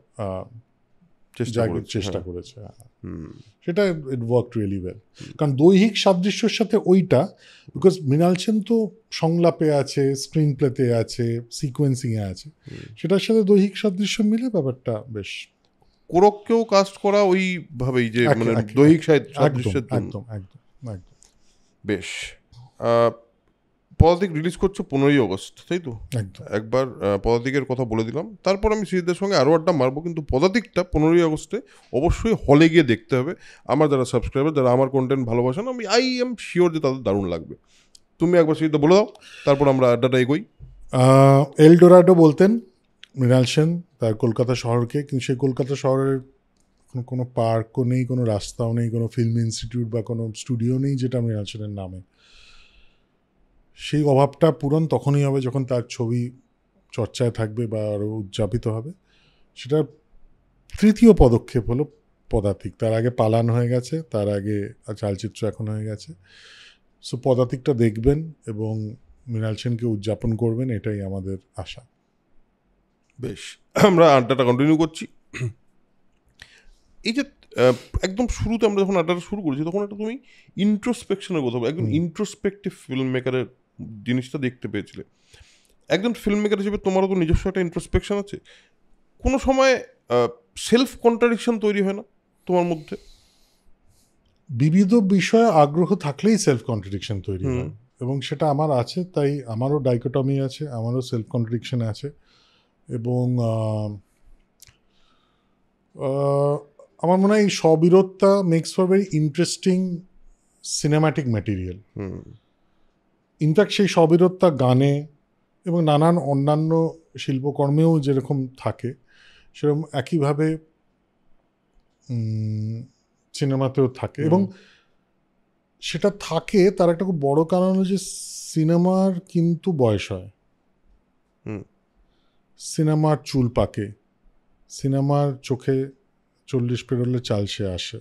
চেষ্টা করেছে হ্যাঁ। হ্যাঁ। সেটা ইট ওয়ার্ক রিয়েলি ওয়েল কারণ দৈহিক সাদৃশ্যর সাথে ওইটা বিকজ মৃণাল সেন তো সংলাপে আছে স্ক্রিন প্লেতে আছে সিকোয়েন্সিংয়ে আছে সেটার সাথে দৈহিক সাদৃশ্য মিলে ব্যাপারটা বেশ কোরককেও কাস্ট করা ওইভাবেই যে মানে দৈহিক সাদৃশ্যের একদম একদম একদম বেশ পদাতিক রিলিজ করছে পনেরোই অগস্ট তাই তো একবার পদাতিকের কথা বলে দিলাম তারপর আমি সিরিজের সঙ্গে আরও আড্ডা মারবো কিন্তু পদাতিকটা পনেরোই আগস্টে অবশ্যই হলে গিয়ে দেখতে হবে আমার যারা সাবস্ক্রাইবার যারা আমার কন্টেন্ট ভালোবাসেন আমি আই এম শিওর যে তাদের দারুণ লাগবে তুমি একবার সিরিজটা বলে দাও তারপর আমরা আড্ডাটা এগোই এলডোরাডো বলতেন মৃণাল সেন তার কলকাতা শহরকে কিন্তু সে কলকাতা শহরের কোনো কোনো পার্কও নেই কোনো রাস্তাও নেই কোনো ফিল্ম ইনস্টিটিউট বা কোনো স্টুডিও নেই যেটা মৃণাল সেনের নামে সেই অভাবটা পূরণ তখনই হবে যখন তার ছবি চর্চায় থাকবে বা আরও উদযাপিত হবে সেটা তৃতীয় পদক্ষেপ হলো পদাতিক তার আগে পালান হয়ে গেছে তার আগে চালচিত্র এখন হয়ে গেছে সো পদাতিকটা দেখবেন এবং মৃণাল সেনকে উদযাপন করবেন এটাই আমাদের আশা বেশ আমরা আড্ডাটা কন্টিনিউ করছি এই যে একদম শুরুতে আমরা যখন আড্ডাটা শুরু করেছি তখন একটা তুমি ইন্ট্রোস্পেকশনের কথা একদম ইন্ট্রোস্পেকটিভ ফিল্ম মেকারের জিনিসটা দেখতে পেয়েছিলে একজন ফিল্ম মেকার হিসেবে তোমারও তো নিজস্ব একটা ইন্ট্রোস্পেকশন আছে কোনো সময় সেলফ কন্ট্রাডিকশন তৈরি হয় না তোমার মধ্যে বিবিধ বিষয়ে আগ্রহ থাকলেই সেলফ কন্ট্রাডিকশন তৈরি হয় এবং সেটা আমার আছে তাই আমারও ডাইকোটমি আছে আমারও সেলফ কন্ট্রাডিকশন আছে এবং আমার মনে হয় এই স্ববিরোধতা makes for very interesting cinematic material in fact সেই সবিরতটা গানে এবং নানান অন্যান্য শিল্পকর্মেও যেরকম থাকে সেরকম একইভাবে সিনেমাতেও থাকে এবং সেটা থাকে তার একটা খুব বড় কারণ যে সিনেমার কিন্তু বয়স হয় সিনেমার চুল পাকে সিনেমার চোখে চল্লিশ পেরোলে চাল সে আসে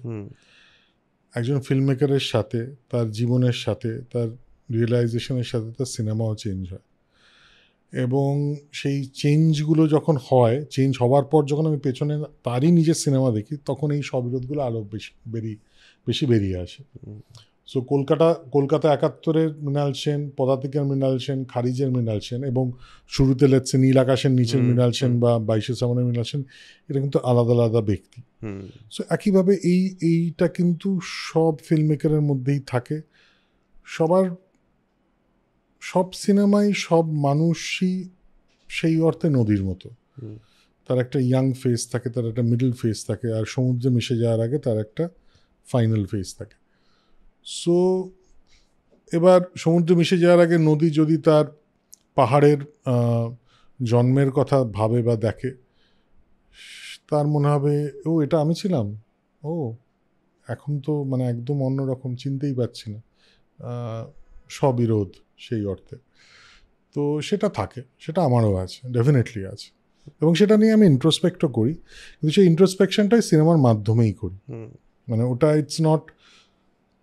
একজন ফিল্ম মেকারের সাথে তার জীবনের সাথে তার রিয়েলাইজেশনের সাথে তার সিনেমাও চেঞ্জ হয় এবং সেই চেঞ্জগুলো যখন হয় চেঞ্জ হওয়ার পর যখন আমি পেছনে তারই নিজের সিনেমা দেখি তখন এই সবিরোধগুলো আরও বেশি বেরিয়ে বেশি বেরিয়ে আসে সো কলকাতা কলকাতা একাত্তরের মৃণাল সেন পদাতিকের মৃণাল সেন খারিজের মৃণাল সেন এবং শুরুতে লেগছে নীল আকাশের নিচের মৃণাল সেন বা বাইশে সামনের মৃণাল সেন এটা কিন্তু আলাদা আলাদা ব্যক্তি সো একইভাবে এই এইটা কিন্তু সব ফিল্ম মেকারের মধ্যেই থাকে সবার সব সিনেমাই সব মানুষই সেই অর্থে নদীর মতো তার একটা ইয়াং ফেস থাকে তার একটা মিডল ফেস থাকে আর সমুদ্রে মিশে যাওয়ার আগে তার একটা ফাইনাল ফেস থাকে সো এবার সমুদ্রে মিশে যাওয়ার আগে নদী যদি তার পাহাড়ের জন্মের কথা ভাবে বা দেখে তার মনে হবে ও এটা আমি ছিলাম ও এখন তো মানে একদম অন্যরকম চিনতেই পারছি না স্ববিরোধ সেই অর্থে তো সেটা থাকে সেটা আমারও আছে ডেফিনেটলি আছে এবং সেটা নিয়ে আমি ইন্ট্রোস্পেক্টও করি কিন্তু সেই ইন্ট্রোস্পেকশনটাই সিনেমার মাধ্যমেই করি মানে ওটা ইটস নট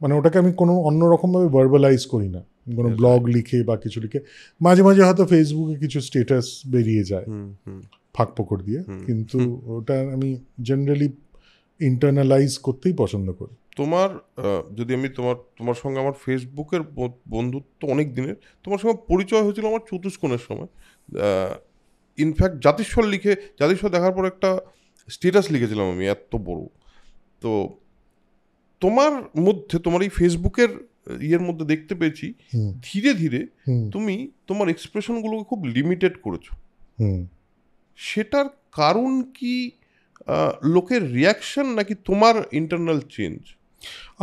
মানে ওটাকে আমি কোনো অন্যরকমভাবে ভার্বালাইজ করি না কোনো ব্লগ আচ্ছা। লিখে বা কিছু লিখে মাঝে মাঝে হয়তো ফেসবুকে কিছু স্টেটাস বেরিয়ে যায় ফাঁক পোকর দিয়ে কিন্তু ওটা আমি জেনারেলি ইন্টারনালাইজ করতেই পছন্দ করি তোমার যদি আমি তোমার তোমার সঙ্গে আমার ফেসবুকের বন্ধুত্ব অনেক দিনের তোমার সঙ্গে পরিচয় হয়েছিল আমার চতুষ্কোণের সময় ইনফ্যাক্ট জাতিস্বর লিখে জাতিস্বর দেখার পর একটা স্টেটাস লিখেছিলাম আমি এত বড় তো তোমার মধ্যে তোমার এই ফেসবুকের ইয়ের মধ্যে দেখতে পেয়েছি ধীরে ধীরে তুমি তোমার এক্সপ্রেশনগুলোকে খুব লিমিটেড করেছো সেটার কারণ কি লোকের রিয়াকশন নাকি তোমার ইন্টারনাল চেঞ্জ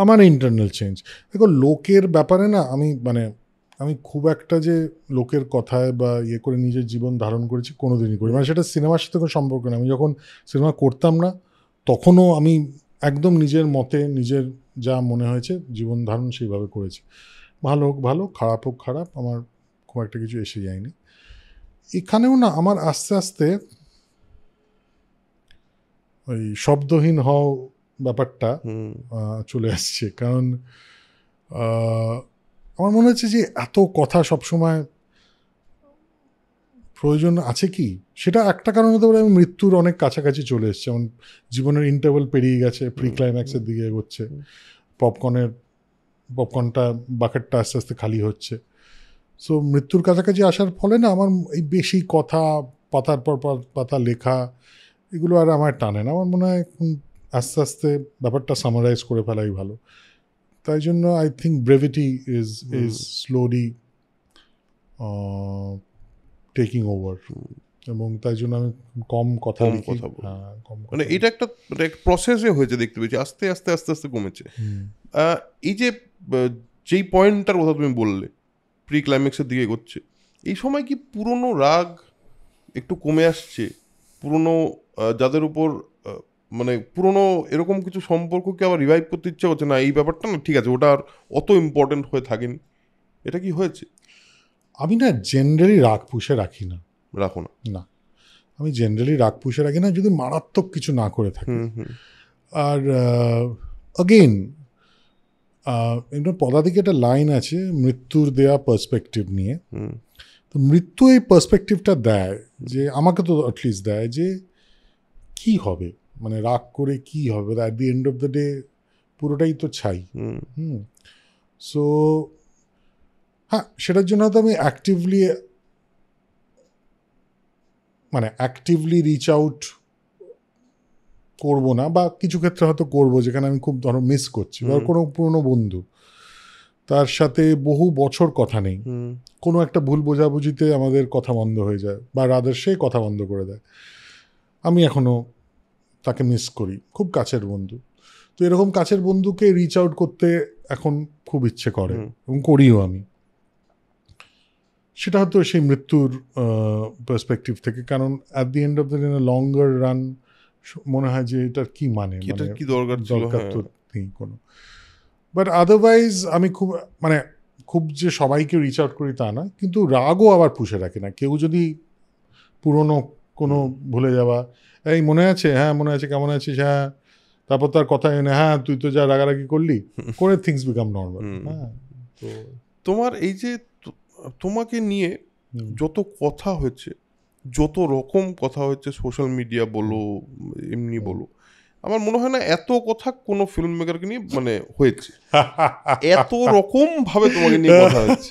আমার ইন্টারনাল চেঞ্জ দেখো লোকের ব্যাপারে না আমি মানে আমি খুব একটা যে লোকের কথায় বা ইয়ে করে নিজের জীবন ধারণ করেছি কোনো দিনই করি মানে সেটা সিনেমার সাথে কোনো সম্পর্ক না আমি যখন সিনেমা করতাম না তখনও আমি একদম নিজের মতে নিজের যা মনে হয়েছে জীবন ধারণ সেইভাবে করেছি ভালো হোক ভালো খারাপ হোক খারাপ আমার খুব একটা কিছু এসে যায়নি এখানেও না আমার আস্তে আস্তে ওই শব্দহীন হও ব্যাপারটা চলে আসছে কারণ আমার মনে হচ্ছে যে এত কথা সবসময় প্রয়োজন আছে কি সেটা একটা কারণ হতে পারে আমি মৃত্যুর অনেক কাছাকাছি চলে এসছে যেমন জীবনের ইন্টারভেল পেরিয়ে গেছে প্রি ক্লাইম্যাক্সের দিকে এগোচ্ছে পপকর্নের পপকর্নটা বাকেটটা আস্তে আস্তে খালি হচ্ছে সো মৃত্যুর কাছাকাছি আসার ফলে না আমার এই বেশি কথা পাতার পর পাতা লেখা এগুলো আর আমার টানে না আমার মনে হয় আস্তে আস্তে ব্যাপারটা সামারাইজ করে ফেলাই ভালো তাই জন্য I think brevity is is slowly taking over এবং তাই জন্য আমি কম কথা হ্যাঁ, কথা মানে এটা একটা মানে একটা প্রসেসে হয়েছে দেখতে পেয়েছি আস্তে আস্তে আস্তে আস্তে কমেছে এই যে যেই পয়েন্টটার কথা তুমি বললে প্রি ক্লাইম্যাক্সের দিকে এগোচ্ছে এই সময় কি পুরনো রাগ একটু কমে আসছে পুরনো যাদের উপর মানে পুরনো এরকম কিছু সম্পর্ককে আবার রিভাইভ করতে ইচ্ছে করছে না এই ব্যাপারটা না ঠিক আছে ওটা আর অত ইম্পর্টেন্ট হয়ে থাকেন এটা কি হয়েছে আমি না জেনারেলি রাগ পুষে রাখি না রাখো না না আমি জেনারেলি রাগ পুষে রাখি না যদি মারাত্মক কিছু না করে থাকি আর অগেন পদাদিকে একটা লাইন আছে মৃত্যুর দেয়া পার্সপেক্টিভ নিয়ে তো মৃত্যু এই পার্সপেক্টিভটা দেয় যে আমাকে তো অ্যাটলিস্ট দেয় যে কি হবে মানে রাগ করে কি হবে at the end of the day পুরোটাই তো ছাই হুম সো হ্যাঁ সেটার জন্য হয়তো আমি অ্যাক্টিভলি মানে অ্যাক্টিভলি রিচ আউট করব না বা কিছু ক্ষেত্রে হয়তো করব যেখানে আমি খুব ধরো মিস করছি ধর কোনো পুরনো বন্ধু তার সাথে বহু বছর কথা নেই কোনো একটা ভুল বোঝাবুঝিতে আমাদের কথা বন্ধ হয়ে যায় বা রাদের সে কথা বন্ধ করে দেয় আমি এখনও তাকে মিস করি খুব কাছের বন্ধু তো এরকম কাছের বন্ধুকে রিচ আউট করতে এখন খুব ইচ্ছে করে এবং করিও আমি সেটা হয়তো সেই মৃত্যুর পার্সপেক্টিভ থেকে কারণ at the end of the day longer run মনে হয় যে এটার কি মানে কি মানে দরকার দরকার তো হ্যাঁ। নেই কোনো বাট আদারওয়াইজ আমি খুব মানে খুব যে সবাইকে রিচ আউট করি তা না কিন্তু রাগও আবার পুষে রাখে না কেউ যদি পুরনো কোনো ভুলে যাওয়া এই মনে আছে হ্যাঁ মনে আছে কেমন আছিস হ্যাঁ তারপর তার কথা এনে হ্যাঁ তুই তো যা রাগারাগি করলি করে থিংস বিকাম নর্মাল হ্যাঁ তো তোমার এই যে তোমাকে নিয়ে যত কথা হয়েছে যত রকম কথা হচ্ছে সোশ্যাল মিডিয়া বলো এমনি বলো আমার মনে হয় না এত কথা কোনো ফিল্ম মেকারকে নিয়ে মানে হয়েছে এত রকম ভাবে তোমাকে নিয়ে কথা হয়েছে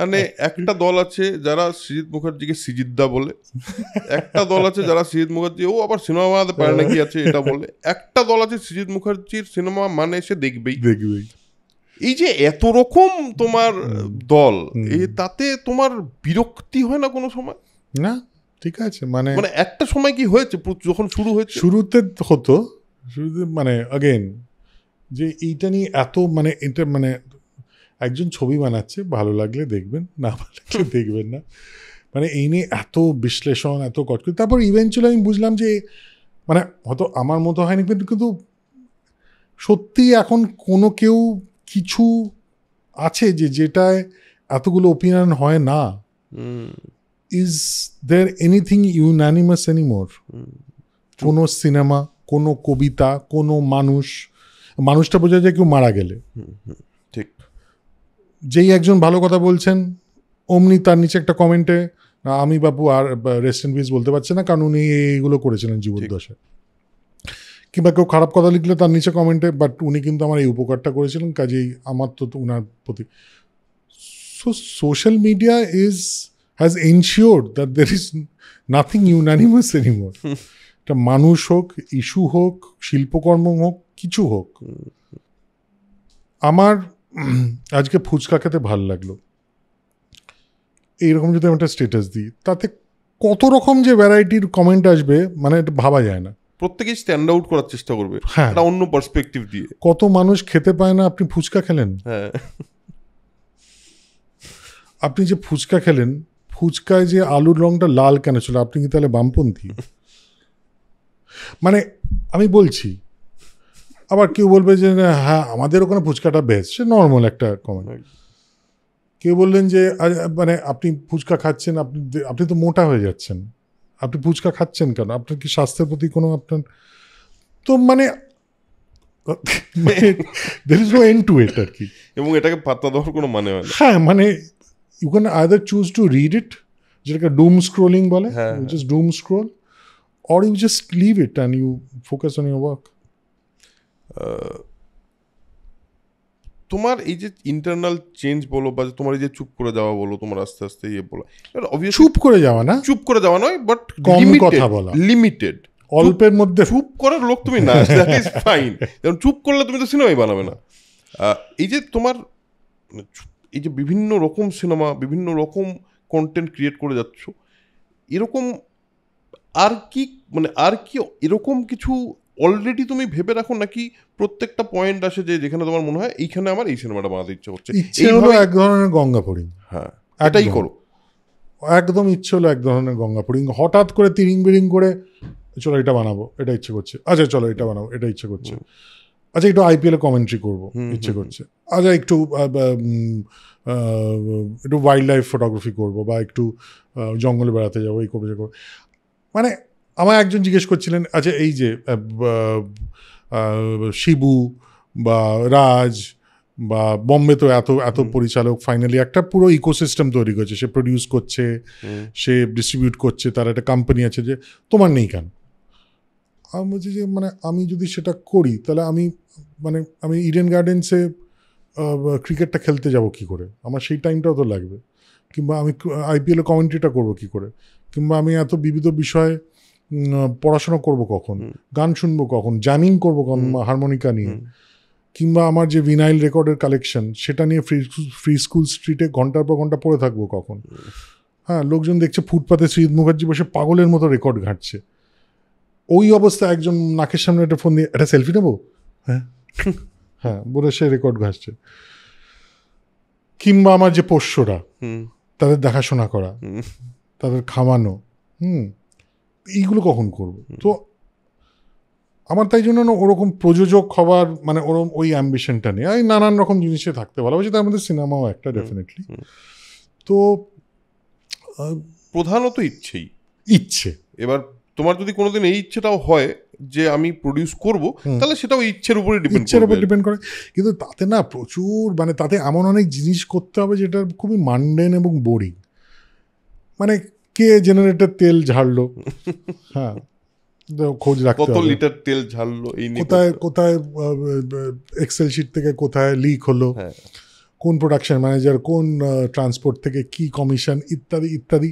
মানে একটা দল আছে যারা সৃজিৎ মুখার্জিকে সিজিদ্দা বলে একটা দল আছে যারা সৃজিৎ মুখার্জি ও আবার সিনেমা বানাতে পারে নাকি আছে এটা বলে একটা দল আছে সৃজিৎ মুখার্জির সিনেমা মানে এসে দেখবেই দেখবেই এই যে এত রকম তোমার দল এ তাতে তোমার বিরক্তি হয় না কোনো সময় না ঠিক আছে মানে মানে একটা সময় কি হয়েছে যখন শুরু হয়েছে শুরুতে হতো শুরুতে মানে আগেন যে এইটা নিয়ে এত মানে এটা মানে একজন ছবি বানাচ্ছে ভালো লাগলে দেখবেন না ভালো লাগলে দেখবেন না মানে এই নিয়ে এত বিশ্লেষণ এত কটকে তারপর ইভেন্চুয়ালি আমি বুঝলাম যে মানে হয়তো আমার মতো হয়নি কিন্তু কিন্তু সত্যি এখন কোনো কেউ কিছু আছে যে যেটায় এতগুলো ওপিনিয়ন হয় না is there anything unanimous anymore কোনো সিনেমা কোনো কবিতা কোনো মানুষ মানুষটা বোঝা যায় কেউ মারা গেলে ঠিক যেই একজন ভালো কথা বলছেন অমনি তার নিচে একটা কমেন্টে আমি বাবু আর রেস্টেন্ট বিজ পিস বলতে পারছে না কারণ উনি এইগুলো করেছিলেন জীবদ্দশায় কিংবা কেউ খারাপ কথা লিখলে তার নিচে কমেন্টে বাট উনি কিন্তু আমার এই উপকারটা করেছিলেন কাজেই আমার তো উনার প্রতি so social media is has ensured that there is nothing unanimous anymore. একটা মানুষ হোক ইস্যু হোক শিল্পকর্ম হোক কিছু হোক আমার আজকে ফুচকা খেতে ভাল লাগলো এইরকম যদি আমি একটা স্টেটাস দিই তাতে কত রকম যে ভ্যারাইটির কমেন্ট আসবে মানে এটা ভাবা যায় না প্রত্যেকেই স্ট্যান্ড আউট করার চেষ্টা করবে হ্যাঁ অন্য পার্সপেক্টিভ দিয়ে কত মানুষ খেতে পায় না আপনি ফুচকা খেলেন হ্যাঁ আপনি যে ফুচকা খেলেন ফুচকায় যে আলুর রঙটা লাল কেন ছিল আপনি কি তাহলে বামপন্থী মানে আমি বলছি আবার কেউ বলবে যে হ্যাঁ আমাদের ওখানে ফুচকাটা বেস্ট সে নর্মাল একটা কমেন্ট কেউ বললেন যে মানে আপনি ফুচকা খাচ্ছেন আপনি আপনি তো মোটা হয়ে যাচ্ছেন আপনি ফুচকা খাচ্ছেন কেন আপনার কি স্বাস্থ্যের প্রতি কোনো আপনার তো মানে there is no end to it আর কি এবং এটাকে পাত্তা দেওয়ার কোনো মানে হয় হ্যাঁ মানে you can either choose to read it যেটাকে ডুম স্ক্রোলিং বলে just doom scroll or you just leave it and you focus on your work তোমার এই যে ইন্টারনাল চেঞ্জ বলো বা তোমার এই যে চুপ করে যাওয়া বলো তোমার আস্তে আস্তে ইয়ে বলো চুপ করে যাওয়া না চুপ করে যাওয়া নয় বাট কম কথা বলা লিমিটেড অল্পের মধ্যে চুপ করার লোক তুমি না ফাইন চুপ করলে তুমি তো সিনেমাই বানাবে না এই যে তোমার মানে চুপ এই যে বিভিন্ন রকম সিনেমা বিভিন্ন রকম কন্টেন্ট ক্রিয়েট করে যাচ্ছ এরকম আর কি মানে আর কি এরকম কিছু অলরেডি তুমি ভেবে রাখো নাকি প্রত্যেকটা পয়েন্ট আসে যে যেখানে তোমার মনে হয় এইখানে আমার এই সিনেমাটা বানাতে ইচ্ছে হচ্ছে ইচ্ছে হলো এক ধরনের গঙ্গা পড়ি হ্যাঁ এটাই করো একদম ইচ্ছে হলো এক ধরনের গঙ্গা পড়ি হঠাৎ করে তিরিং বিরিং করে চলো এটা বানাবো এটা ইচ্ছে করছে আচ্ছা চলো এটা বানাবো এটা ইচ্ছে করছে আচ্ছা একটু আইপিএল কমেন্ট্রি করবো ইচ্ছে করছে আচ্ছা একটু একটু ওয়াইল্ড লাইফ ফটোগ্রাফি করবো বা একটু জঙ্গলে বেড়াতে যাবো এই করবো করবো মানে আমার একজন জিজ্ঞেস করছিলেন আচ্ছা এই যে শিবু বা রাজ বা বম্বে তো এত এত পরিচালক ফাইনালি একটা পুরো ইকোসিস্টেম তৈরি করেছে সে প্রডিউস করছে সে ডিস্ট্রিবিউট করছে তার একটা কোম্পানি আছে যে তোমার নেই কেন আমি বলছি যে মানে আমি যদি সেটা করি তাহলে আমি মানে আমি ইডেন গার্ডেন্সে ক্রিকেটটা খেলতে যাব কি করে আমার সেই টাইমটাও তো লাগবে কিংবা আমি আইপিএল কমেন্ট্রিটা করব কি করে কিংবা আমি এত বিবিধ বিষয়ে পড়াশোনা করব কখন গান শুনবো কখন জামিং করব কখন হারমোনিকা নিয়ে কিংবা আমার যে ভিনাইল রেকর্ডের কালেকশন সেটা নিয়ে ফ্রি ফ্রি স্কুল স্ট্রিটে ঘন্টার পর ঘন্টা পড়ে থাকবো কখন হ্যাঁ লোকজন দেখছে ফুটপাতে শ্রীদ মুখার্জি বসে পাগলের মতো রেকর্ড ঘাঁটছে ওই অবস্থায় একজন নাকের সামনে একটা ফোন দিয়ে একটা সেলফি নেবো হ্যাঁ? হ্যাঁ বলে সে রেকর্ড ঘাসছে কিংবা আমার যে পোষ্যরা তাদের দেখাশোনা করা তাদের খাওয়ানো হুম এইগুলো কখন করব তো আমার তাই জন্য ওরকম প্রযোজক হবার মানে ওরকম ওই অ্যাম্বিশনটা নেই আমি নানান রকম জিনিসে থাকতে ভালোবাসি তার মধ্যে সিনেমাও একটা ডেফিনেটলি তো প্রধানত ইচ্ছেই ইচ্ছে এবার তোমার যদি কোনোদিন এই ইচ্ছেটাও হয় যে আমি প্রডিউস করব তাহলে সেটাও ইচ্ছের উপরে ডিপেন্ড ইচ্ছের উপর ডিপেন্ড করে কিন্তু তাতে না প্রচুর মানে তাতে এমন অনেক জিনিস করতে হবে যেটা খুবই মান্ডেন এবং বোরিং মানে কে জেনারেটর তেল ঝাড়লো হ্যাঁ খোঁজ রাখতে কত লিটার তেল ঝাড়লো এই কোথায় কোথায় এক্সেল শিট থেকে কোথায় লিক হলো হ্যাঁ। কোন প্রোডাকশন ম্যানেজার কোন ট্রান্সপোর্ট থেকে কি কমিশন ইত্যাদি ইত্যাদি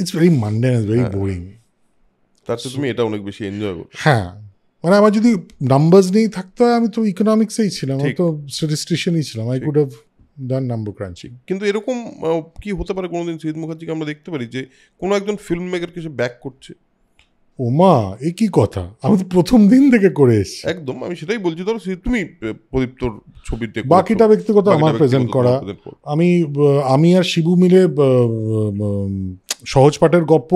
it's very mundane is very boring তাতে তুমি এটা অনেক বেশি এনজয় করো হ্যাঁ মানে আমার যদি নাম্বারস নিয়েই থাকতে হয় আমি তো ইকোনমিক্সেই ছিলাম আমি তো স্ট্যাটিস্টিশিয়ানই ছিলাম I could have done number crunching কিন্তু এরকম কি হতে পারে কোনোদিন সুজিত মুখার্জিকে আমরা দেখতে পারি যে কোনো একজন ফিল্ম মেকারকে কিছু ব্যাক করছে ওমা এ কি কথা আমি তো প্রথম দিন থেকে করে এসছি একদম আমি সেটাই বলছি ধরো তুমি প্রদীপ তোর ছবিতে বাকিটা ব্যক্তিগত আমার প্রেজেন্ট করা আমি আমি আর শিবু মিলে সহজ পাঠের গপ্প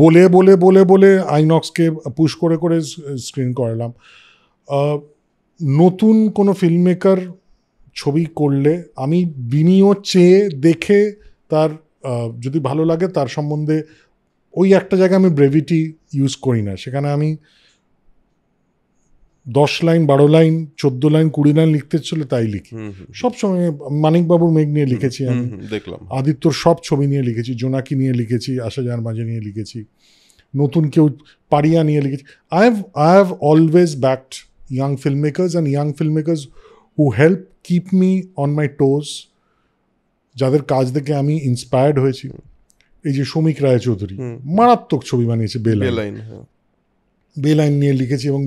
বলে বলে বলে বলে আইনক্সকে পুশ করে করে স্ক্রিন করালাম নতুন কোনো ফিল্ম মেকার ছবি করলে আমি বিনিয়োগ চেয়ে দেখে তার যদি ভালো লাগে তার সম্বন্ধে ওই একটা জায়গায় আমি ব্রেভিটি ইউজ করি না সেখানে আমি দশ লাইন বারো লাইন চোদ্দ লাইন কুড়ি লাইন লিখতে চলে তাই লিখি সব সবসময় মানিকবাবুর মেঘ নিয়ে লিখেছি আমি দেখলাম আদিত্যর সব ছবি নিয়ে লিখেছি জোনাকি নিয়ে লিখেছি আশা যার মাঝে নিয়ে লিখেছি নতুন কেউ পারিয়া নিয়ে লিখেছি I have I have always backed young filmmakers and young filmmakers who help keep me on my toes যাদের কাজ দেখে আমি ইন্সপায়ার্ড হয়েছি এই যে সমীক রায়চৌধুরী মারাত্মক ছবি বানিয়েছে বেলাইন হ্যাঁ। বেলাইন নিয়ে লিখেছি এবং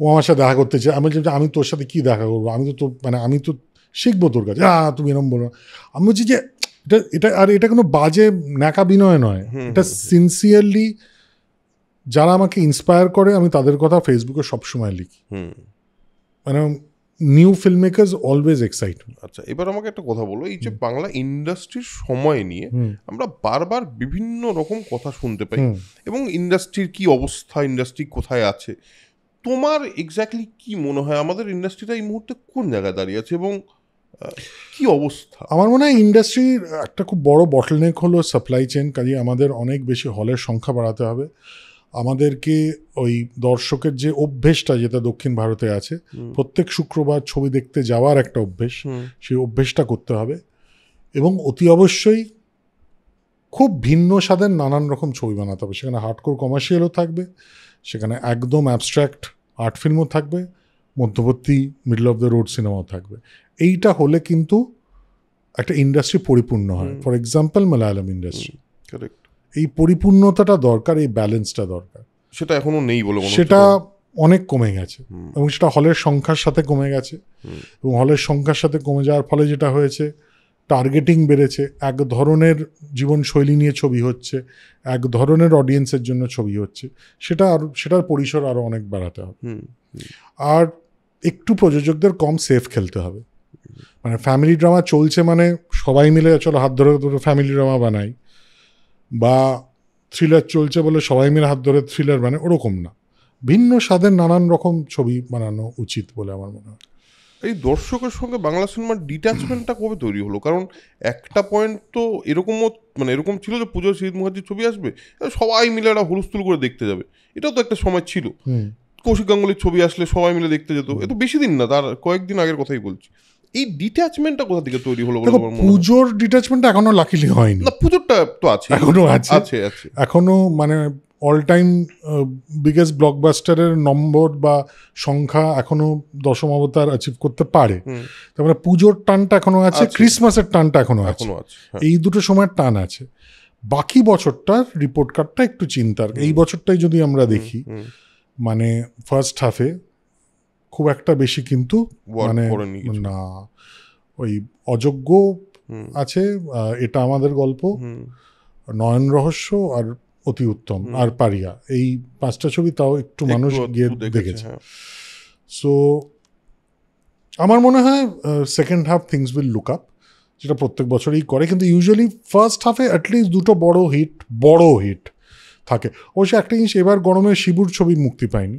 ও আমার সাথে দেখা করতে চায় আমি বলছি আমি তোর সাথে কী দেখা করবো আমি তো তোর মানে আমি তো শিখবো তোর কাছে হ্যাঁ তুমি এরম বলো আমি বলছি যে এটা এটা আর এটা কোনো বাজে ন্যাকা বিনয় নয় এটা সিনসিয়ারলি যারা আমাকে ইন্সপায়ার করে আমি তাদের কথা ফেসবুকে সবসময় লিখি মানে new filmmakers always excite আচ্ছা এবার আমাকে একটা কথা বলো এই যে বাংলা ইন্ডাস্ট্রির সময় নিয়ে আমরা বারবার বিভিন্ন রকম কথা শুনতে পাই এবং ইন্ডাস্ট্রির কি অবস্থা ইন্ডাস্ট্রি কোথায় আছে তোমার এক্স্যাক্টলি কি মনে হয় আমাদের ইন্ডাস্ট্রিটা এই মুহূর্তে কোন জায়গায় দাঁড়িয়ে আছে এবং কি অবস্থা আমার মনে হয় ইন্ডাস্ট্রির একটা খুব বড় বটলনেক হলো সাপ্লাই চেন কাজে আমাদের অনেক বেশি হলের সংখ্যা বাড়াতে হবে আমাদেরকে ওই দর্শকের যে অভ্যেসটা যেটা দক্ষিণ ভারতে আছে প্রত্যেক শুক্রবার ছবি দেখতে যাওয়ার একটা অভ্যেস সেই অভ্যেসটা করতে হবে এবং অতি অবশ্যই খুব ভিন্ন স্বাদের নানান রকম ছবি বানাতে হবে সেখানে হার্ডকোর কমার্শিয়ালও থাকবে সেখানে একদম অ্যাবস্ট্র্যাক্ট আর্ট ফিল্মও থাকবে মধ্যবর্তী মিডল অফ দ্য রোড সিনেমাও থাকবে এইটা হলে কিন্তু একটা ইন্ডাস্ট্রি পরিপূর্ণ হয় ফর এক্সাম্পল মালায়ালাম ইন্ডাস্ট্রি এই পরিপূর্ণতাটা দরকার এই ব্যালেন্সটা দরকার সেটা এখনো নেই বলে সেটা অনেক কমে গেছে এবং সেটা হলের সংখ্যার সাথে কমে গেছে এবং হলের সংখ্যার সাথে কমে যাওয়ার ফলে যেটা হয়েছে টার্গেটিং বেড়েছে এক ধরনের জীবনশৈলী নিয়ে ছবি হচ্ছে এক ধরনের অডিয়েন্সের জন্য ছবি হচ্ছে সেটা আর সেটার পরিসর আরও অনেক বাড়াতে হবে আর একটু প্রযোজকদের কম সেফ খেলতে হবে মানে ফ্যামিলি ড্রামা চলছে মানে সবাই মিলে চলো হাত ধরে ধরে ফ্যামিলি ড্রামা বানাই বা থ্রিলার চলছে বলে সবাই মিলে হাত ধরে থ্রিলার বানায় ওরকম না ভিন্ন স্বাদের নানান রকম ছবি বানানো উচিত বলে আমার মনে হয় এই দর্শকের সঙ্গে বাংলা সিনেমার ডিট্যাচমেন্টটা কবে তৈরি হলো কারণ একটা পয়েন্ট তো এরকমও মানে এরকম ছিল যে পুজোর শহীদ মুখার্জির ছবি আসবে সবাই মিলে একটা হুলস্থুল করে দেখতে যাবে এটাও তো একটা সময় ছিল কৌশিক গাঙ্গুলির ছবি আসলে সবাই মিলে দেখতে যেত এত বেশি দিন না তার কয়েকদিন আগের কথাই বলছি এই ডিট্যাচমেন্টটা কোথা থেকে তৈরি হলো পুজোর ডিট্যাচমেন্টটা এখনো লাকিলি হয়নি না পুজোরটা তো আছে এখনো আছে আছে এখনো মানে অল টাইম বিগেস্ট ব্লকবাস্টারের নম্বর বা সংখ্যা এখনো দশম অবতার অ্যাচিভ করতে পারে তারপরে পুজোর টানটা এখনো আছে ক্রিসমাসের টানটা এখনো আছে হ্যাঁ। এই দুটো সময়ের টান আছে বাকি বছরটার রিপোর্ট কার্ডটা একটু চিন্তার এই বছরটাই যদি আমরা দেখি মানে ফার্স্ট হাফে খুব একটা বেশি কিন্তু মানে না ওই অযোগ্য আছে এটা আমাদের গল্প নয়ন রহস্য আর অতি উত্তম আর পারিয়া এই পাঁচটা ছবি তাও একটু মানুষ গিয়ে দেখেছে সো হ্যাঁ। আমার মনে হয় second half things will look up যেটা প্রত্যেক বছরই করে কিন্তু ইউজুয়ালি ফার্স্ট হাফে অ্যাটলিস্ট দুটো বড় হিট বড় হিট থাকে অবশ্যই একটা জিনিস এবার গরমে শিবুর ছবি মুক্তি পায়নি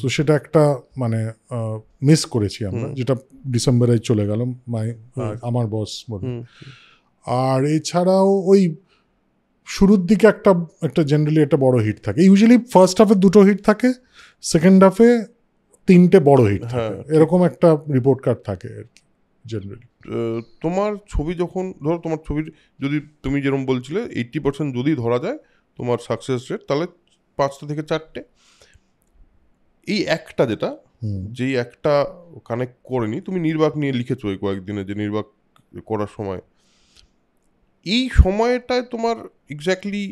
সো সেটা একটা মানে মিস করেছি আমরা যেটা ডিসেম্বরে চলে গেলাম আচ্ছা। মাই আমার বস বলে আর এছাড়াও ওই শুরুর দিকে একটা একটা জেনারেলি একটা বড় হিট থাকে ইউজুয়ালি ফার্স্ট হাফে দুটো হিট থাকে সেকেন্ড হাফে তিনটে বড় হিট হ্যাঁ। থাকে এরকম একটা রিপোর্ট কার্ড থাকে আর কি জেনারেলি তোমার ছবি যখন ধরো তোমার ছবির যদি তুমি যেরকম বলছিলে এইটি পার্সেন্ট যদি ধরা যায় তোমার সাকসেস রেট তাহলে পাঁচটা থেকে চারটে এই একটা যেটা যেই একটা কানেক্ট করেনি তুমি নির্বাক নিয়ে লিখেছো এই কয়েকদিনে যে নির্বাক করার সময় এই সময়টায় তোমার এক্স্যাক্টলি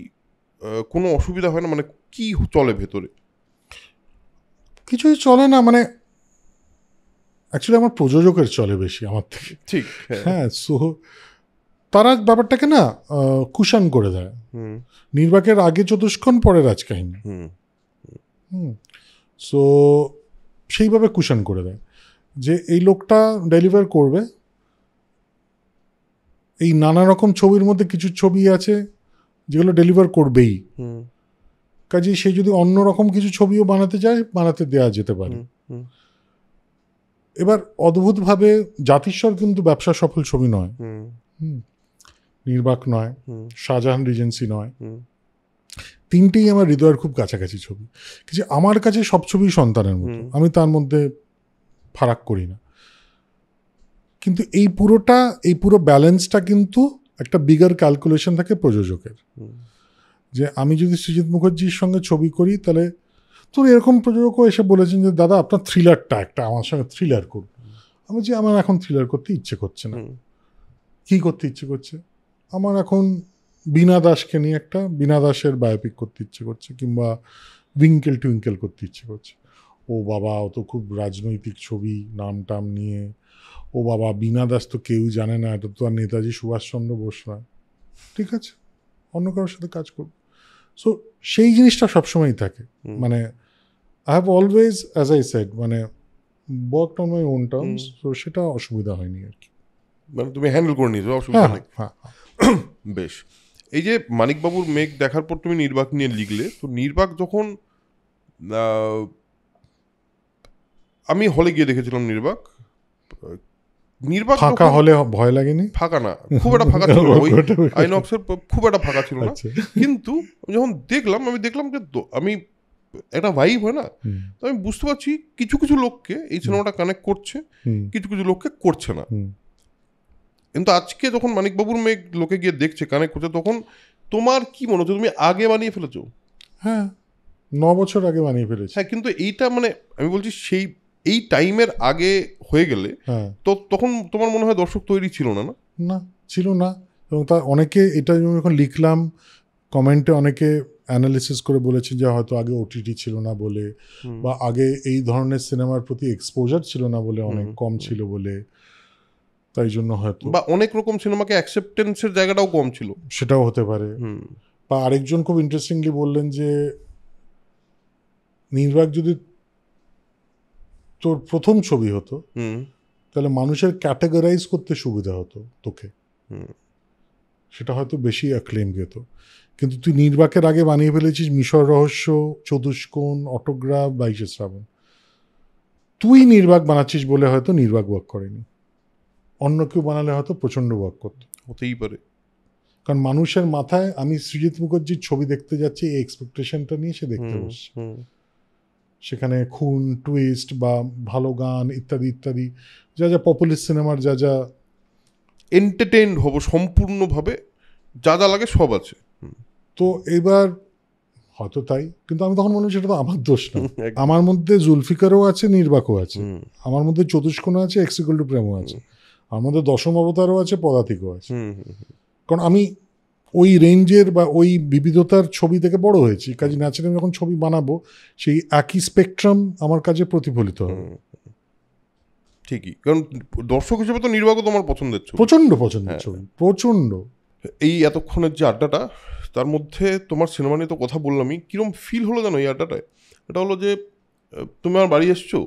কোনো অসুবিধা হয় না মানে কি চলে ভেতরে কিছুই চলে না মানে অ্যাকচুয়ালি আমার প্রযোজকের চলে বেশি আমার থেকে ঠিক হ্যাঁ সো হ্যাঁ, তারা ব্যাপারটাকে না কুশান করে দেয় নির্বাকের আগে চতুষ্কণ পরে রাজকাহিনী সো সেইভাবে কুশান করে দেয় যে এই লোকটা ডেলিভার করবে এই নানা রকম ছবির মধ্যে কিছু ছবি আছে যেগুলো ডেলিভার করবেই কাজে সে যদি অন্য রকম কিছু ছবিও বানাতে চায় বানাতে দেয়া যেতে পারে এবার অদ্ভুতভাবে জাতিস্বর কিন্তু ব্যবসা সফল ছবি নয় নির্বাক নয় শাহজাহান রিজেন্সি নয় তিনটেই আমার হৃদয়ের খুব কাছাকাছি ছবি কিছু আমার কাছে সব ছবি সন্তানের মতো আমি তার মধ্যে ফারাক করি না কিন্তু এই পুরোটা এই পুরো ব্যালেন্সটা কিন্তু একটা বিগার ক্যালকুলেশন থাকে প্রযোজকের যে আমি যদি সৃজিত মুখার্জির সঙ্গে ছবি করি তাহলে তো এরকম প্রযোজকও এসে বলেছেন যে দাদা আপনার থ্রিলারটা একটা আমার সঙ্গে থ্রিলার করুন আমি যে আমার এখন থ্রিলার করতে ইচ্ছে করছে না কি করতে ইচ্ছে করছে আমার এখন বিনা দাসকে নিয়ে একটা বিনা দাসের বায়োপিক করতে ইচ্ছে করছে কিংবা উইঙ্কেল টুইঙ্কেল করতে ইচ্ছে করছে ও বাবা অত খুব রাজনৈতিক ছবি নাম টাম নিয়ে ও বাবা বিনা দাস তো কেউ জানে না এটা তো আর নেতাজি সুভাষচন্দ্র বোস না ঠিক আছে অন্য কারোর সাথে কাজ করব সো সেই জিনিসটা সবসময়ই থাকে মানে I have always as I said মানে work on my own terms তো সেটা অসুবিধা হয়নি আর কি মানে তুমি হ্যান্ডেল করে নিয়েছো অসুবিধা হ্যাঁ, নেই হ্যাঁ, হ্যাঁ। বেশ এই যে মানিকবাবুর মেঘ দেখার পর তুমি নির্বাক নিয়ে লিখলে তো নির্বাক যখন আমি হলে গিয়ে দেখেছিলাম নির্বাক নির্বাক ফাঁকা হলে ভয় লাগেনি ফাঁকা না খুব একটা ফাঁকা ছিল ওই আইনক্সের খুব একটা ফাঁকা ছিল না আচ্ছা। কিন্তু যখন দেখলাম আমি দেখলাম যে আমি একটা ভাইব হয় না তো আমি বুঝতে পারছি কিছু কিছু লোককে এই সিনেমাটা কানেক্ট করছে কিছু কিছু লোককে করছে না কিন্তু আজকে যখন মানিকবাবুর মেয়ে লোকে গিয়ে দেখছে কানেক্ট করছে তখন তোমার কি মনে হচ্ছে তুমি আগে বানিয়ে ফেলেছো হ্যাঁ ন বছর আগে বানিয়ে ফেলেছি হ্যাঁ কিন্তু এইটা মানে আমি বলছি সেই এই টাইমের আগে হয়ে গেলে হ্যাঁ। তো তখন তোমার মনে হয় দর্শক তৈরি ছিল না না না ছিল না এবং তা অনেকে এটা যখন লিখলাম কমেন্টে অনেকে অ্যানালিসিস করে বলেছে যে হয়তো আগে ওটিটি ছিল না বলে বা আগে এই ধরনের সিনেমার প্রতি এক্সপোজার ছিল না বলে অনেক কম ছিল বলে তাই জন্য হয়তো বা অনেক রকম সিনেমাকে অ্যাকসেপ্টেন্সের জায়গাটাও কম ছিল সেটাও হতে পারে বা আরেকজন খুব ইন্টারেস্টিংলি বললেন যে নির্বাক যদি তোর প্রথম ছবি হতো তাহলে মানুষের ক্যাটাগরাইজ করতে সুবিধা হতো তোকে সেটা হয়তো বেশি অ্যাক্লেম পেত কিন্তু তুই নির্বাকের আগে বানিয়ে ফেলেছিস মিশর রহস্য চতুষ্কোণ অটোগ্রাফ বাইশে শ্রাবণ তুই নির্বাক বানাচ্ছিস বলে হয়তো নির্বাক ওয়াক করেনি অন্য কেউ বানালে হয়তো প্রচণ্ড ওয়াক করত হতেই পারে কারণ মানুষের মাথায় আমি সৃজিত মুখার্জির ছবি দেখতে যাচ্ছি এই এক্সপেকটেশনটা নিয়ে সে দেখতে বসছে সেখানে খুন টুইস্ট বা ভালো গান ইত্যাদি ইত্যাদি যা যা পপুলার সিনেমার যা যা এন্টারটেন হব সম্পূর্ণভাবে যা যা লাগে সব আছে তো এবার হয়তো তাই কিন্তু আমি তখন মনে সেটা তো আমার দোষ না আমার মধ্যে জুলফিকারও আছে নির্বাকও আছে আমার মধ্যে চতুষ্কোণ আছে এক্সিকল্টু প্রেমও আছে আমার মধ্যে দশম অবতারও আছে পদাতিকও আছে কারণ আমি ওই রেঞ্জের বা ওই বিবিধতার ছবি থেকে বড় হয়েছি কাজে ন্যাচারালি যখন ছবি বানাবো সেই একই স্পেকট্রাম আমার কাজে প্রতিফলিত হবে ঠিকই কারণ দর্শক হিসেবে তো নির্বাহ তোমার পছন্দের ছবি প্রচণ্ড পছন্দের হ্যাঁ। ছবি প্রচণ্ড এই এতক্ষণের যে আড্ডাটা তার মধ্যে তোমার সিনেমা নিয়ে তো কথা বললামই কীরকম ফিল হলো জানো এই আড্ডাটায় এটা হলো যে তুমি আমার বাড়ি এসছো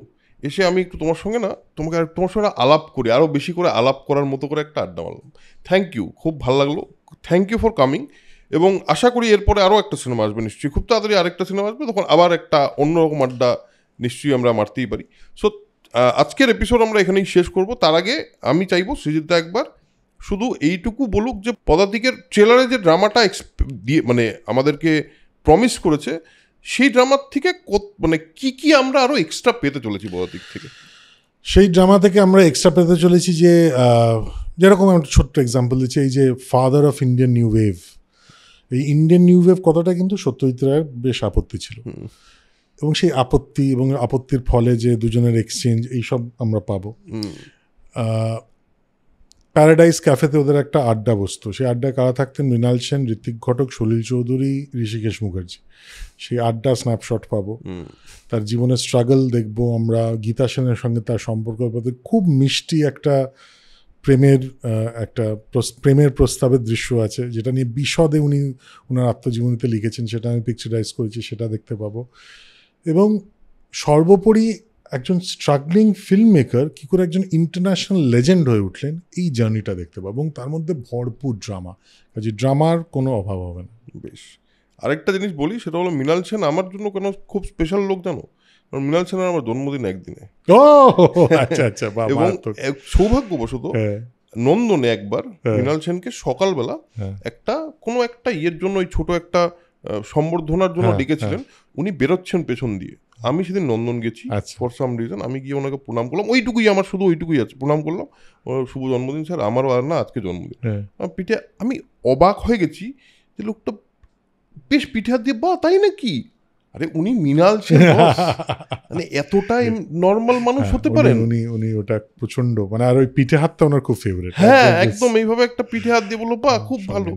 এসে আমি একটু তোমার সঙ্গে না তোমাকে তোমার সঙ্গে আলাপ করি আরও বেশি করে আলাপ করার মতো করে একটা আড্ডা মারলাম থ্যাংক ইউ খুব ভালো লাগলো থ্যাংক ইউ ফর কামিং এবং আশা করি এরপরে আরও একটা সিনেমা আসবে নিশ্চয়ই খুব তাড়াতাড়ি আরেকটা সিনেমা আসবে তখন আবার একটা অন্যরকম আড্ডা নিশ্চয়ই আমরা মারতেই পারি সো আজকের এপিসোড আমরা এখানেই শেষ করব তার আগে আমি চাইবো সৃজিতদা একবার শুধু এইটুকু বলুক যে পদাতিকের ট্রেলারে যে ড্রামাটা দিয়ে মানে আমাদেরকে প্রমিস করেছে সেই ড্রামার থেকে মানে কি কি আমরা আরও এক্সট্রা পেতে চলেছি পদাতিক থেকে সেই ড্রামা থেকে আমরা এক্সট্রা পেতে চলেছি যে যেরকম একটা ছোট্ট এক্সাম্পল দিচ্ছি এই যে father of Indian new wave এই ইন্ডিয়ান নিউ ওয়েভ কথাটা কিন্তু সত্যজিৎ রায়ের বেশ আপত্তি ছিল এবং সেই আপত্তি এবং আপত্তির ফলে যে দুজনের এক্সচেঞ্জ এইসব আমরা পাব প্যারাডাইস ক্যাফেতে ওদের একটা আড্ডা বসতো সেই আড্ডা কারা থাকতেন মৃণাল সেন ঋত্বিক ঘটক সলিল চৌধুরী ঋষিকেশ মুখার্জি সেই আড্ডা স্ন্যাপশট পাবো তার জীবনের স্ট্রাগল দেখবো আমরা গীতা সেনের সঙ্গে তার সম্পর্ক খুব মিষ্টি একটা প্রেমের একটা প্রেমের প্রস্তাবের দৃশ্য আছে যেটা নিয়ে বিশদে উনি ওনার আত্মজীবনীতে লিখেছেন সেটা আমি পিকচারাইজ করেছি সেটা দেখতে পাবো এবং সর্বোপরি একজন স্ট্রাগলিং ফিল্ম মেকার কী করে একজন ইন্টারন্যাশনাল লেজেন্ড হয়ে উঠলেন এই জার্নিটা দেখতে পাবো এবং তার মধ্যে ভরপুর ড্রামা কাজে ড্রামার কোনো অভাব হবে না বেশ আরেকটা জিনিস বলি সেটা হলো মৃণাল সেন আমার জন্য কেন খুব স্পেশাল লোক জানো কারণ মৃণাল সেন আমার জন্মদিন একদিনে ও আচ্ছা, আচ্ছা, এবং সৌভাগ্যবশত হ্যাঁ। নন্দনে একবার হ্যাঁ। মৃণাল সেনকে সকালবেলা হ্যাঁ। একটা কোনো একটা ইয়ের জন্য ওই ছোট একটা সম্বর্ধনার জন্য ডেকেছিলেন উনি বেরোচ্ছেন পেছন দিয়ে আমি সেদিন নন্দন গেছি ফর সাম রিজন আমি গিয়ে ওনাকে প্রণাম করলাম ওইটুকুই আমার শুধু ওইটুকুই আছে প্রণাম করলাম শুভ জন্মদিন স্যার আমারও আর না আজকে জন্মদিন পিঠে আমি অবাক হয়ে গেছি যে লোকটা বেশ পিঠে দিয়ে বা তাই নাকি আরে উনি মিনাল মানে এতটাই নর্মাল মানুষ হ্যাঁ, হতে পারেন উনি উনি ওটা প্রচন্ড মানে আর ওই পিঠে হাতটা ওনার খুব ফেভারিট হ্যাঁ একদম এইভাবে একটা পিঠে হাত দিয়ে বললো বা হ্যাঁ, খুব ভালো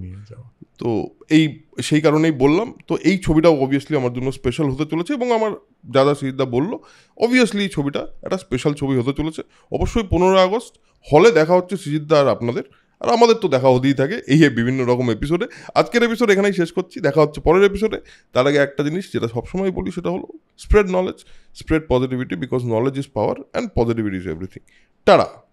তো এই সেই কারণেই বললাম তো এই ছবিটাও অবভিয়াসলি আমার জন্য স্পেশাল হতে চলেছে এবং আমার দাদা সিদ্দা বললো অবভিয়াসলি এই ছবিটা একটা স্পেশাল ছবি হতে চলেছে অবশ্যই পনেরোই আগস্ট হলে দেখা হচ্ছে সিজিদ্দা আর আপনাদের আর আমাদের তো দেখা হতেই থাকে এই বিভিন্ন রকম এপিসোডে আজকের এপিসোড এখানেই শেষ করছি দেখা হচ্ছে পরের এপিসোডে তার আগে একটা জিনিস যেটা সবসময় বলি সেটা হলো spread knowledge spread positivity because knowledge is power and positivity is everything টাড়া